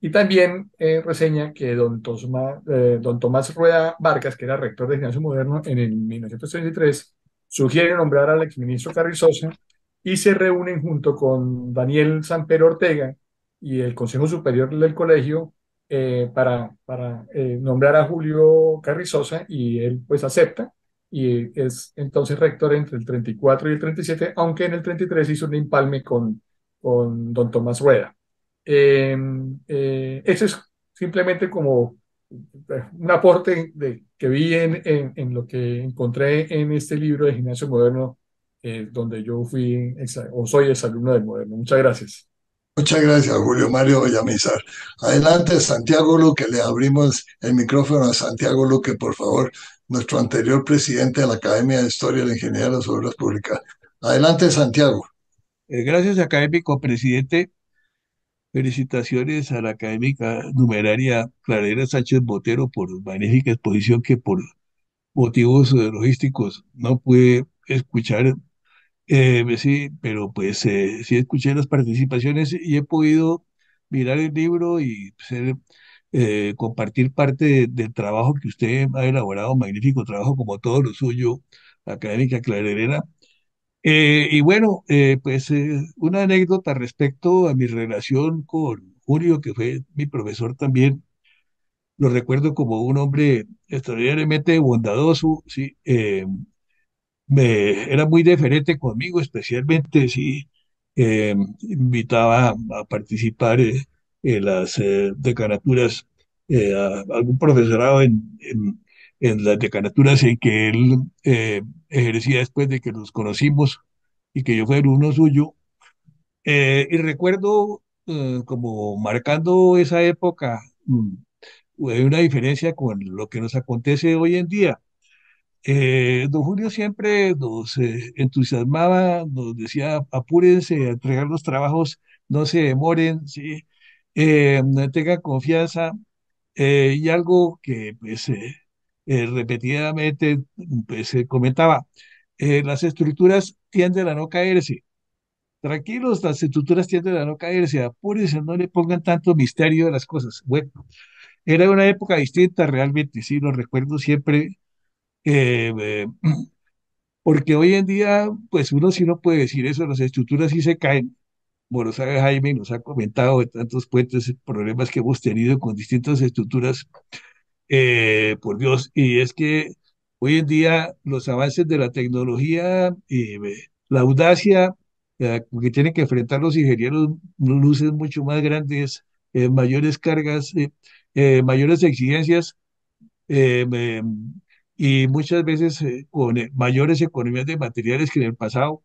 Y también reseña que don, don Tomás Rueda Vargas, que era rector de Gimnasio Moderno en el 1933, sugiere nombrar al exministro Carrizosa y se reúnen junto con Daniel Sanpero Ortega y el Consejo Superior del Colegio eh, para, eh, nombrar a Julio Carrizosa y él pues acepta y es entonces rector entre el 34 y el 37, aunque en el 33 hizo un empalme con, con don Tomás Rueda. Em, eh, ese es simplemente como un aporte de, que vi en, en, lo que encontré en este libro de Gimnasio Moderno, eh, donde yo fui o soy exalumno del Moderno. Muchas gracias. Muchas gracias, Julio Mario Yamizar. Adelante, Santiago Luque. Le abrimos el micrófono a Santiago Luque, por favor, nuestro anterior presidente de la Academia de Historia de la Ingeniería de las Obras Públicas. Adelante, Santiago. Eh, gracias, académico presidente. Felicitaciones a la académica numeraria Clarera Sánchez Botero por magnífica exposición que por motivos eh, logísticos no pude escuchar eh, pues sí, pero pues eh, sí escuché las participaciones y he podido mirar el libro y ser, eh, compartir parte del trabajo que usted ha elaborado, magnífico trabajo como todo lo suyo, académica clarerera. y bueno, pues una anécdota respecto a mi relación con Julio, que fue mi profesor también, lo recuerdo como un hombre extraordinariamente bondadoso, sí, me, era muy deferente conmigo, especialmente si eh, invitaba a participar eh, en las eh, decanaturas, algún profesorado en, en, las decanaturas en que él ejercía después de que nos conocimos y que yo fuera uno suyo. y recuerdo como marcando esa época, mm, hay una diferencia con lo que nos acontece hoy en día eh, don Julio siempre nos eh, entusiasmaba, nos decía, apúrense a entregar los trabajos, no se demoren, ¿sí? Eh, tengan confianza. y algo que pues, repetidamente se pues, comentaba, las estructuras tienden a no caerse. Tranquilos, las estructuras tienden a no caerse, apúrense, no le pongan tanto misterio a las cosas. Bueno, era una época distinta realmente, sí, lo recuerdo siempre eh, eh, [clears throat] porque hoy en día, pues uno sí no puede decir eso, las estructuras sí se caen. Bueno, Jaime, nos ha comentado de tantos puentes, eh, problemas que hemos tenido con distintas estructuras, por Dios, y es que hoy en día los avances de la tecnología, y la audacia que tienen que enfrentar los ingenieros, luces mucho más grandes, mayores cargas, mayores exigencias, eh, y muchas veces eh, con e, mayores economías de materiales que en el pasado,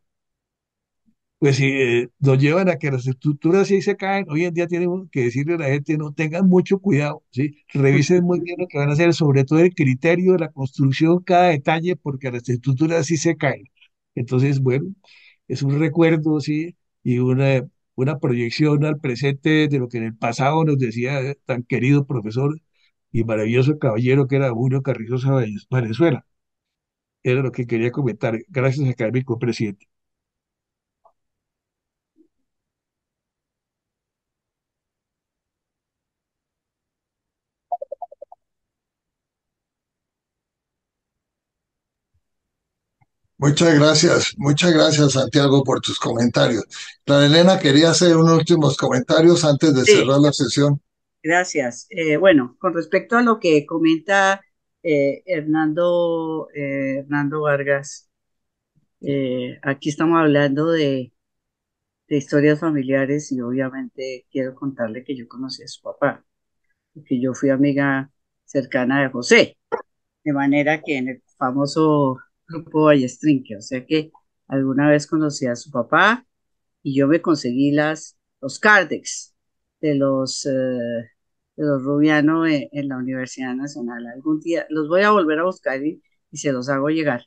pues eh, nos llevan a que las estructuras sí se caen. Hoy en día tenemos que decirle a la gente, no tengan mucho cuidado, ¿sí? revisen muy bien lo que van a hacer, sobre todo el criterio de la construcción, cada detalle, porque las estructuras sí se caen. Entonces, bueno, es un recuerdo, ¿sí? y una, una proyección al presente de lo que en el pasado nos decía eh, tan querido profesor y maravilloso caballero que era Julio Carrizosa Venezuela Era lo que quería comentar. Gracias, académico presidente. Muchas gracias, muchas gracias Santiago por tus comentarios. La Elena quería hacer unos últimos comentarios antes de cerrar la sesión. Gracias. Eh, bueno, con respecto a lo que comenta eh, Hernando, eh, Hernando Vargas, aquí estamos hablando de, de, historias familiares y obviamente quiero contarle que yo conocí a su papá, porque yo fui amiga cercana de José, de manera que en el famoso grupo Ballestrinque, o sea que alguna vez conocí a su papá y yo me conseguí las, los cardex de los, eh, los Rubiano e, en, la Universidad Nacional. Algún día los voy a volver a buscar y, se los hago llegar.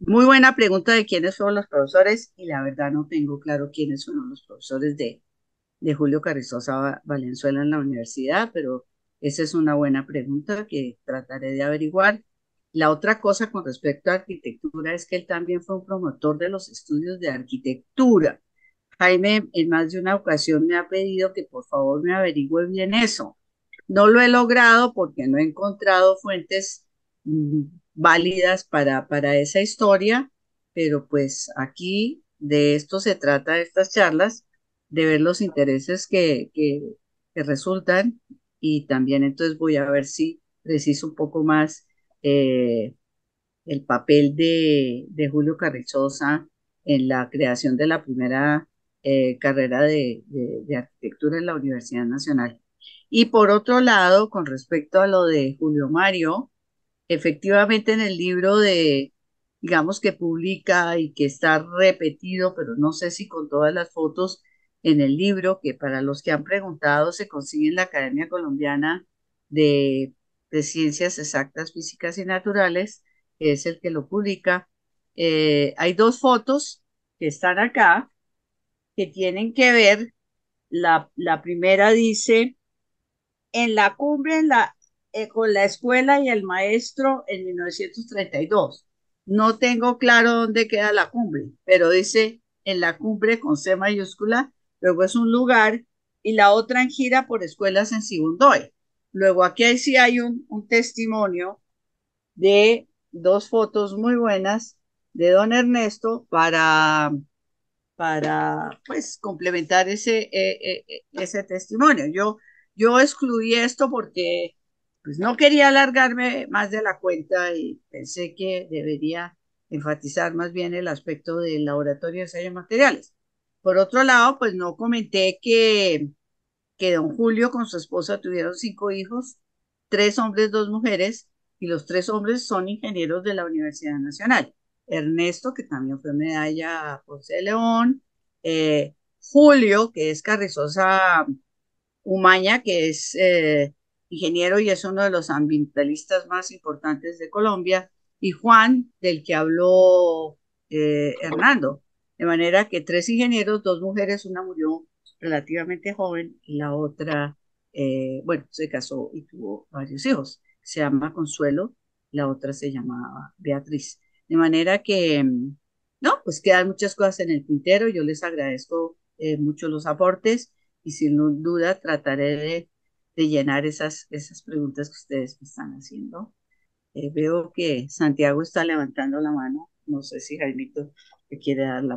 Muy buena pregunta de quiénes fueron los profesores y la verdad no tengo claro quiénes fueron los profesores de, de Julio Carrizosa Valenzuela en la universidad, pero esa es una buena pregunta que trataré de averiguar. La otra cosa con respecto a arquitectura es que él también fue un promotor de los estudios de arquitectura. Jaime en más de una ocasión me ha pedido que por favor me averigüe bien eso. No lo he logrado porque no he encontrado fuentes mm, válidas para, para esa historia, pero pues aquí de esto se trata de estas charlas, de ver los intereses que, resultan y también entonces voy a ver si preciso un poco más eh, el papel de, de Julio Carrizosa en la creación de la primera eh, carrera de, arquitectura en la Universidad Nacional. Y por otro lado, con respecto a lo de Julio Mario, efectivamente en el libro de, digamos que publica y que está repetido, pero no sé si con todas las fotos en el libro, que para los que han preguntado se consigue en la Academia Colombiana de, Ciencias Exactas, Físicas y Naturales, que es el que lo publica. Eh, hay dos fotos que están acá, que tienen que ver. La, primera dice, en la cumbre en la, eh, con la escuela y el maestro en 1932. No tengo claro dónde queda la cumbre, pero dice en la cumbre con C mayúscula, luego es un lugar y la otra en gira por escuelas en Sibundoy. Luego aquí sí hay un, un testimonio de dos fotos muy buenas de don Ernesto para para pues complementar ese, eh, eh, eh, ese testimonio. Yo, yo excluí esto porque pues no quería alargarme más de la cuenta y pensé que debería enfatizar más bien el aspecto del laboratorio de ensayos materiales. Por otro lado, pues no comenté que, que don Julio con su esposa tuvieron cinco hijos, tres hombres, dos mujeres, y los tres hombres son ingenieros de la Universidad Nacional. Ernesto, que también fue medalla José León, eh, Julio, que es Carrizosa Umaña, que es eh, ingeniero y es uno de los ambientalistas más importantes de Colombia, y Juan, del que habló eh, Hernando. De manera que tres ingenieros, dos mujeres, una murió relativamente joven y la otra, bueno, se casó y tuvo varios hijos. Se llama Consuelo, la otra se llamaba Beatriz. De manera que, mm, no, pues quedan muchas cosas en el tintero. Yo les agradezco eh, mucho los aportes y sin duda trataré de, llenar esas, esas preguntas que ustedes me están haciendo. Eh, veo que Santiago está levantando la mano. No sé si Jaimito le quiere dar la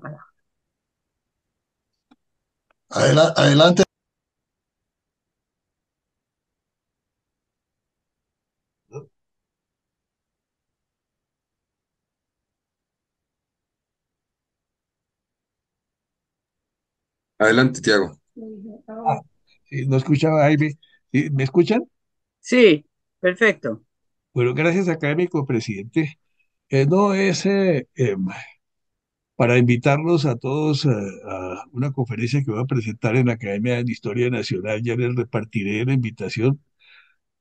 palabra. Adelante. Adelante, Tiago. Ah, ¿No escuchaba, Jaime? ¿Me escuchan? Sí, perfecto. Bueno, gracias, académico presidente. Eh, no es eh, em, para invitarlos a todos a una conferencia que voy a presentar en la Academia de Historia Nacional. Ya les repartiré la invitación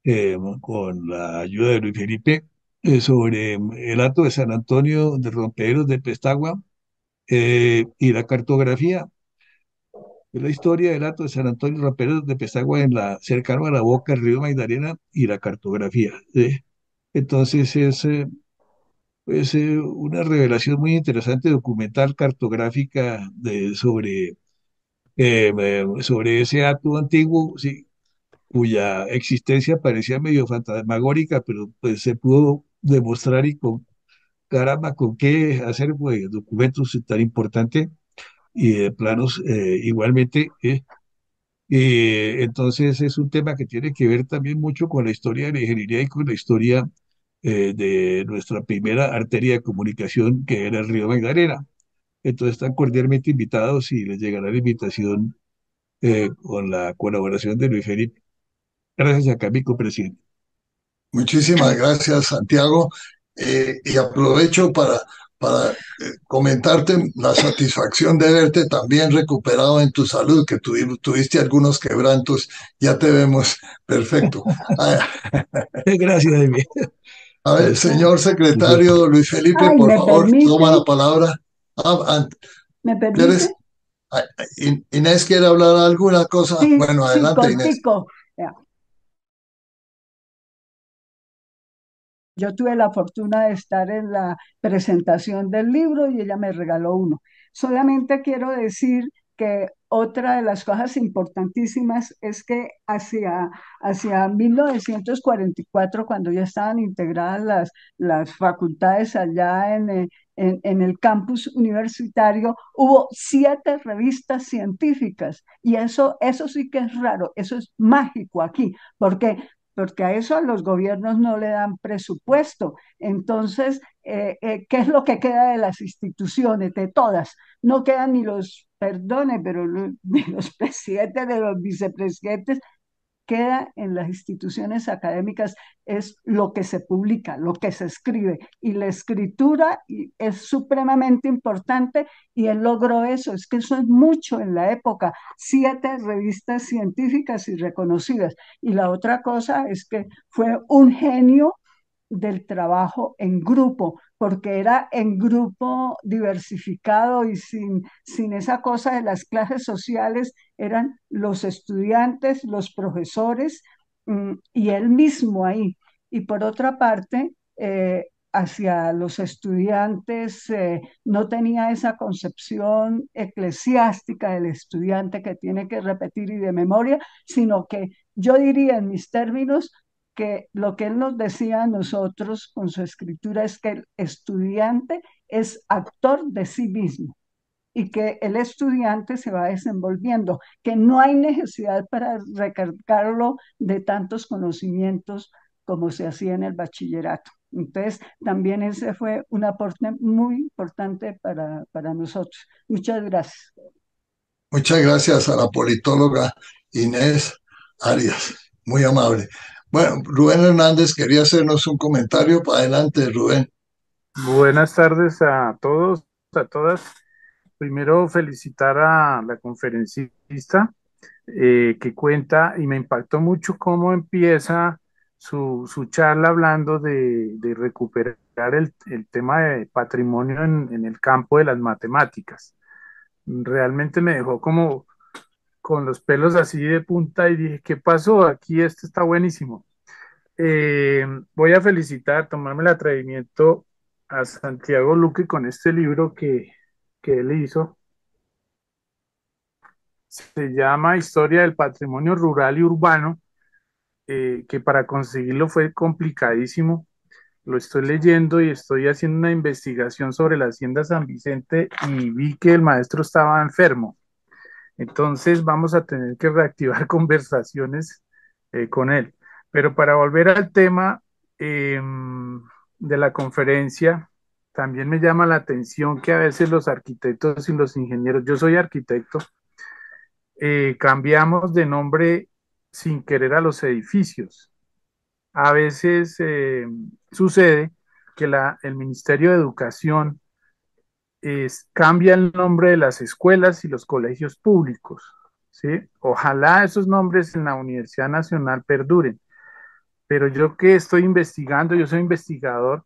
em, con la ayuda de Luis Felipe eh, sobre em, el acto de San Antonio de Romperos de Pestagua y la cartografía la historia del acto de San Antonio Raperos de Pestagua... en la, cercana a la boca del río Magdalena y la cartografía. Entonces es eh, eh, una revelación muy interesante documental cartográfica de, sobre, eh, sobre ese acto antiguo, ¿sí? cuya existencia parecía medio fantasmagórica, pero pues se pudo demostrar y con caramba, con qué hacer pues, documentos tan importantes y de planos eh, igualmente. Eh, entonces es un tema que tiene que ver también mucho con la historia de la ingeniería y con la historia eh, de nuestra primera arteria de comunicación que era el río Magdalena. Entonces están cordialmente invitados y les llegará la invitación eh, con la colaboración de Luis Felipe. Gracias a mi presidente. Muchísimas gracias, Santiago. y aprovecho para para eh, comentarte la satisfacción de verte también recuperado en tu salud, que tuviste algunos quebrantos, ya te vemos perfecto. [laughs] Ah, Gracias, David. A ver, este, señor secretario Luis Felipe, por favor, toma la palabra. Ah, ¿Me permite? Ah, Inés quiere hablar alguna cosa. bueno, adelante, Inés. Yo tuve la fortuna de estar en la presentación del libro y ella me regaló uno. Solamente quiero decir que otra de las cosas importantísimas es que hacia, hacia 1944, cuando ya estaban integradas las, facultades allá eh, en, el campus universitario, hubo siete revistas científicas y eso, eso sí que es raro, eso es mágico aquí, porque porque a eso los gobiernos no le dan presupuesto. Entonces, eh, eh, ¿qué es lo que queda de las instituciones, de todas? No quedan ni los, perdone, pero [laughs] ni los presidentes, de los vicepresidentes, queda en las instituciones académicas es lo que se publica, lo que se escribe. Y la escritura es supremamente importante y él logró eso. Es que eso es mucho en la época. Siete revistas científicas y reconocidas. Y la otra cosa es que fue un genio del trabajo en grupo, porque era en grupo diversificado y sin, esa cosa de las clases sociales, eran los estudiantes, los profesores mm, y él mismo ahí. Y por otra parte, eh, hacia los estudiantes eh, no tenía esa concepción eclesiástica del estudiante que tiene que repetir y de memoria, sino que yo diría en mis términos, que lo que él nos decía a nosotros con su escritura es que el estudiante es actor de sí mismo y que el estudiante se va desenvolviendo, que no hay necesidad para recargarlo de tantos conocimientos como se hacía en el bachillerato. Entonces, también ese fue un aporte muy importante para, para nosotros. Muchas gracias. Muchas gracias a la politóloga Inés Arias, muy amable. Bueno, Rubén Hernández quería hacernos un comentario. Para adelante, Rubén. Buenas tardes a todos, a todas. Primero felicitar a la conferencista eh, que cuenta y me impactó mucho cómo empieza su, charla hablando de, recuperar el, tema de patrimonio en, en el campo de las matemáticas. Realmente me dejó como, con los pelos así de punta y dije, ¿qué pasó? Aquí esto está buenísimo. Eh, voy a felicitar, tomarme el atrevimiento a Santiago Luque con este libro que, que él hizo. Se llama Historia del Patrimonio Rural y Urbano, eh, que para conseguirlo fue complicadísimo. Lo estoy leyendo y estoy haciendo una investigación sobre la hacienda San Vicente y vi que el maestro estaba enfermo entonces vamos a tener que reactivar [laughs] conversaciones eh, con él. Pero para volver al tema em, de la conferencia, también me llama la atención que a veces los arquitectos y los ingenieros, yo soy arquitecto, eh, cambiamos de nombre sin querer a los edificios. A veces em, sucede que el Ministerio de Educación cambia el nombre de las escuelas y los colegios públicos. ¿sí? Ojalá esos nombres en la Universidad Nacional perduren. Pero yo que estoy investigando, yo soy investigador,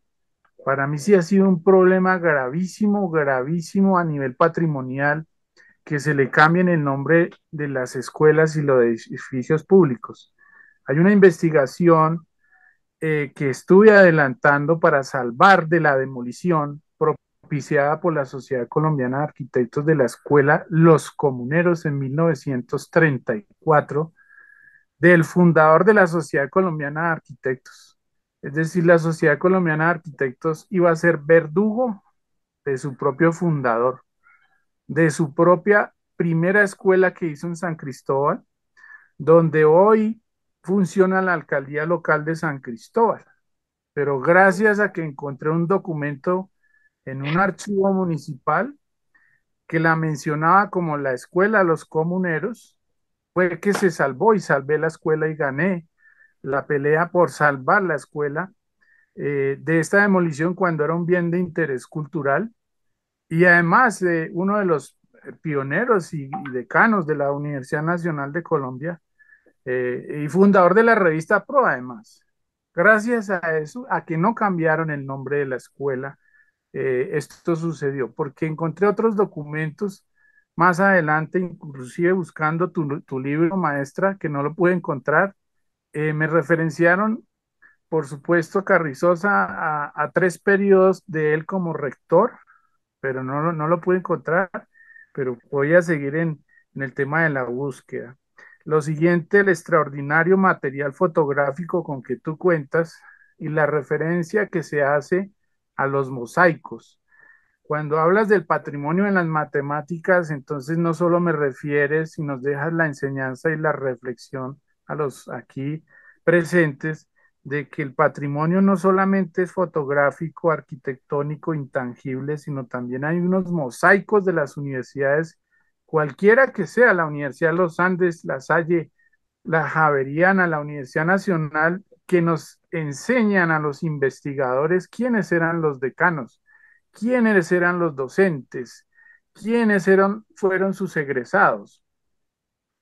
para mí sí ha sido un problema gravísimo, gravísimo a nivel patrimonial que se le cambien el nombre de las escuelas y los edificios públicos. Hay una investigación eh, que estuve adelantando para salvar de la demolición propiciada por la Sociedad Colombiana de Arquitectos de la Escuela Los Comuneros en 1934, del fundador de la Sociedad Colombiana de Arquitectos. Es decir, la Sociedad Colombiana de Arquitectos iba a ser verdugo de su propio fundador, de su propia primera escuela que hizo en San Cristóbal, donde hoy funciona la alcaldía local de San Cristóbal. Pero gracias a que encontré un documento en un archivo municipal que la mencionaba como la escuela de los comuneros, fue que se salvó y salvé la escuela y gané la pelea por salvar la escuela eh, de esta demolición cuando era un bien de interés cultural. Y además, uno de los eh, pioneros y, decanos de la Universidad Nacional de Colombia eh, y fundador de la revista PRO, además. Gracias a eso, a que no cambiaron el nombre de la escuela eh, esto sucedió, porque encontré otros documentos más adelante, inclusive buscando tu, libro, maestra, que no lo pude encontrar. Eh, me referenciaron, por supuesto, Carrizosa a, tres periodos de él como rector, pero no, no lo pude encontrar, pero voy a seguir en el tema de la búsqueda. Lo siguiente, el extraordinario material fotográfico con que tú cuentas y la referencia que se hace a los mosaicos. Cuando hablas del patrimonio en las matemáticas, entonces no solo me refieres, y nos dejas la enseñanza y la reflexión a los aquí presentes de que el patrimonio no solamente es fotográfico, arquitectónico, intangible, sino también hay unos mosaicos de las universidades, cualquiera que sea, la Universidad de los Andes, la Salle, la Javeriana, la Universidad Nacional, que nos enseñan a los investigadores quiénes eran los decanos, quiénes eran los docentes, quiénes eran, fueron sus egresados.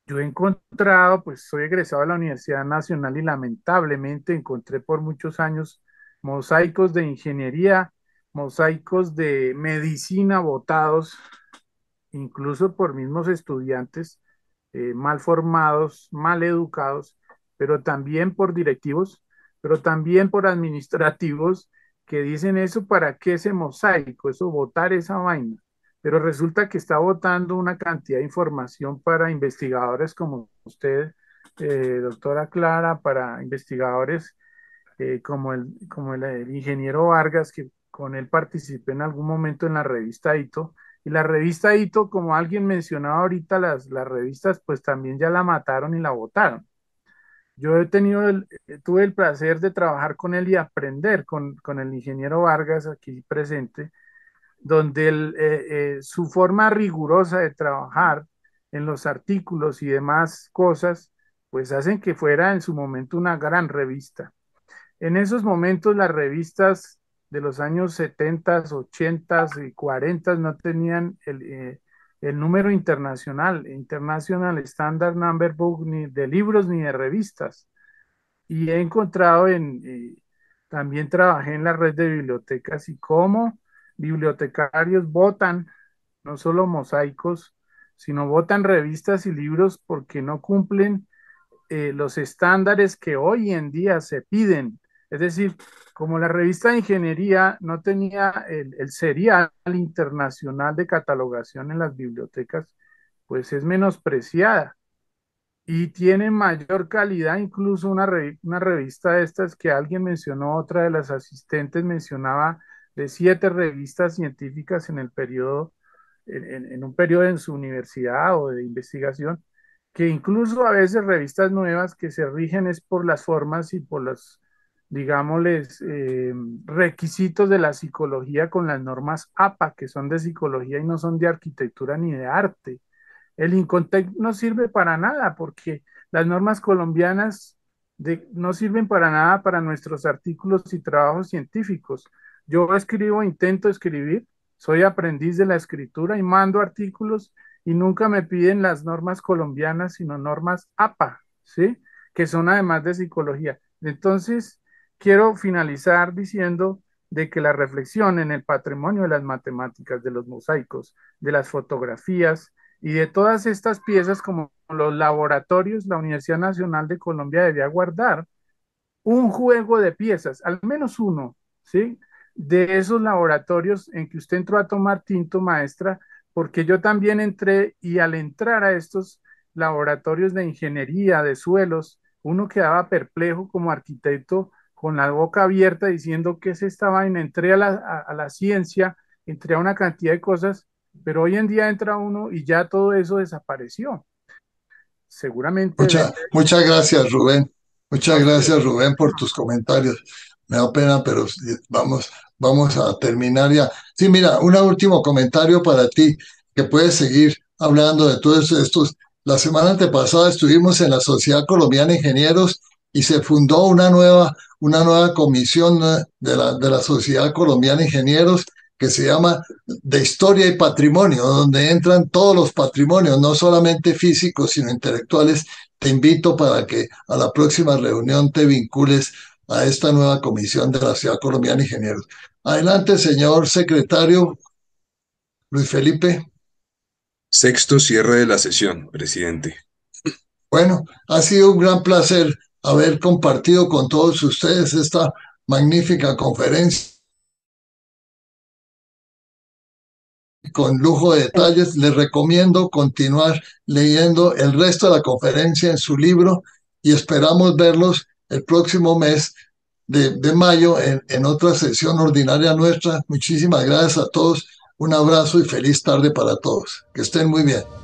Yo he encontrado, pues soy egresado de la Universidad Nacional y lamentablemente encontré por muchos años mosaicos de ingeniería, mosaicos de medicina votados incluso por mismos estudiantes eh, mal formados, mal educados, pero también por directivos pero también por administrativos que dicen eso, ¿para qué ese mosaico? Eso, votar esa vaina. Pero resulta que está votando una cantidad de información para investigadores como usted, eh, doctora Clara, para investigadores eh, como, el, como el, ingeniero Vargas, que con él participé en algún momento en la revista Hito. Y la revista Hito, como alguien mencionaba ahorita, las, las revistas pues también ya la mataron y la votaron. Yo he tenido eh, tuve el placer de trabajar con él y aprender con, el ingeniero Vargas aquí presente, donde eh, eh, su forma rigurosa de trabajar en los artículos y demás cosas, pues hacen que fuera en su momento una gran revista. En esos momentos las revistas de los años 70, 80 y 40 no tenían el, el número internacional, International Standard Number Book, ni de libros ni de revistas. Y he encontrado en, eh, también trabajé en la red de bibliotecas y cómo bibliotecarios votan no solo mosaicos, sino votan revistas y libros porque no cumplen eh, los estándares que hoy en día se piden es decir, como la revista de ingeniería no tenía el, serial internacional de catalogación en las bibliotecas, pues es menospreciada y tiene mayor calidad incluso una, revista de estas que alguien mencionó, otra de las asistentes mencionaba de siete revistas científicas en el periodo, en, un periodo en su universidad o de investigación, que incluso a veces revistas nuevas que se rigen es por las formas y por las digámosles, eh, requisitos de la psicología con las normas APA, que son de psicología y no son de arquitectura ni de arte. El Incontec no sirve para nada porque las normas colombianas no sirven para nada para nuestros artículos y trabajos científicos. Yo escribo, intento escribir, soy aprendiz de la escritura y mando artículos y nunca me piden las normas colombianas, sino normas APA, ¿sí? Que son además de psicología. Entonces, Quiero finalizar diciendo de que la reflexión en el patrimonio de las matemáticas, de los mosaicos, de las fotografías y de todas estas piezas como los laboratorios, la Universidad Nacional de Colombia debía guardar un juego de piezas, al menos uno, ¿sí? De esos laboratorios en que usted entró a tomar tinto, maestra, porque yo también entré y al entrar a estos laboratorios de ingeniería, de suelos, uno quedaba perplejo como arquitecto con la boca abierta diciendo que es esta vaina, entré a la, a, la ciencia, entré a una cantidad de cosas, pero hoy en día entra uno y ya todo eso desapareció. Seguramente. Muchas gracias, Rubén. Muchas gracias, Rubén, por tus comentarios. Me da pena, pero vamos, vamos a terminar ya. Sí, mira, un último comentario para ti, que puedes seguir hablando de todos estos. La semana antepasada estuvimos en la Sociedad Colombiana de Ingenieros y se fundó una nueva una nueva comisión eh, de la, de la Sociedad Colombiana de Ingenieros que se llama de historia y patrimonio, donde entran todos los patrimonios, no solamente físicos, sino intelectuales. Te invito para que a la próxima reunión te vincules a esta nueva comisión de la Sociedad Colombiana de Ingenieros. Adelante, señor secretario Luis Felipe. Sexto cierre de la sesión, presidente. Bueno, ha sido un gran placer haber compartido con todos ustedes esta magnífica conferencia. Con lujo de detalles, les recomiendo continuar leyendo el resto de la conferencia en su libro y esperamos verlos el próximo mes de, de mayo en, en otra sesión ordinaria nuestra. Muchísimas gracias a todos. Un abrazo y feliz tarde para todos. Que estén muy bien.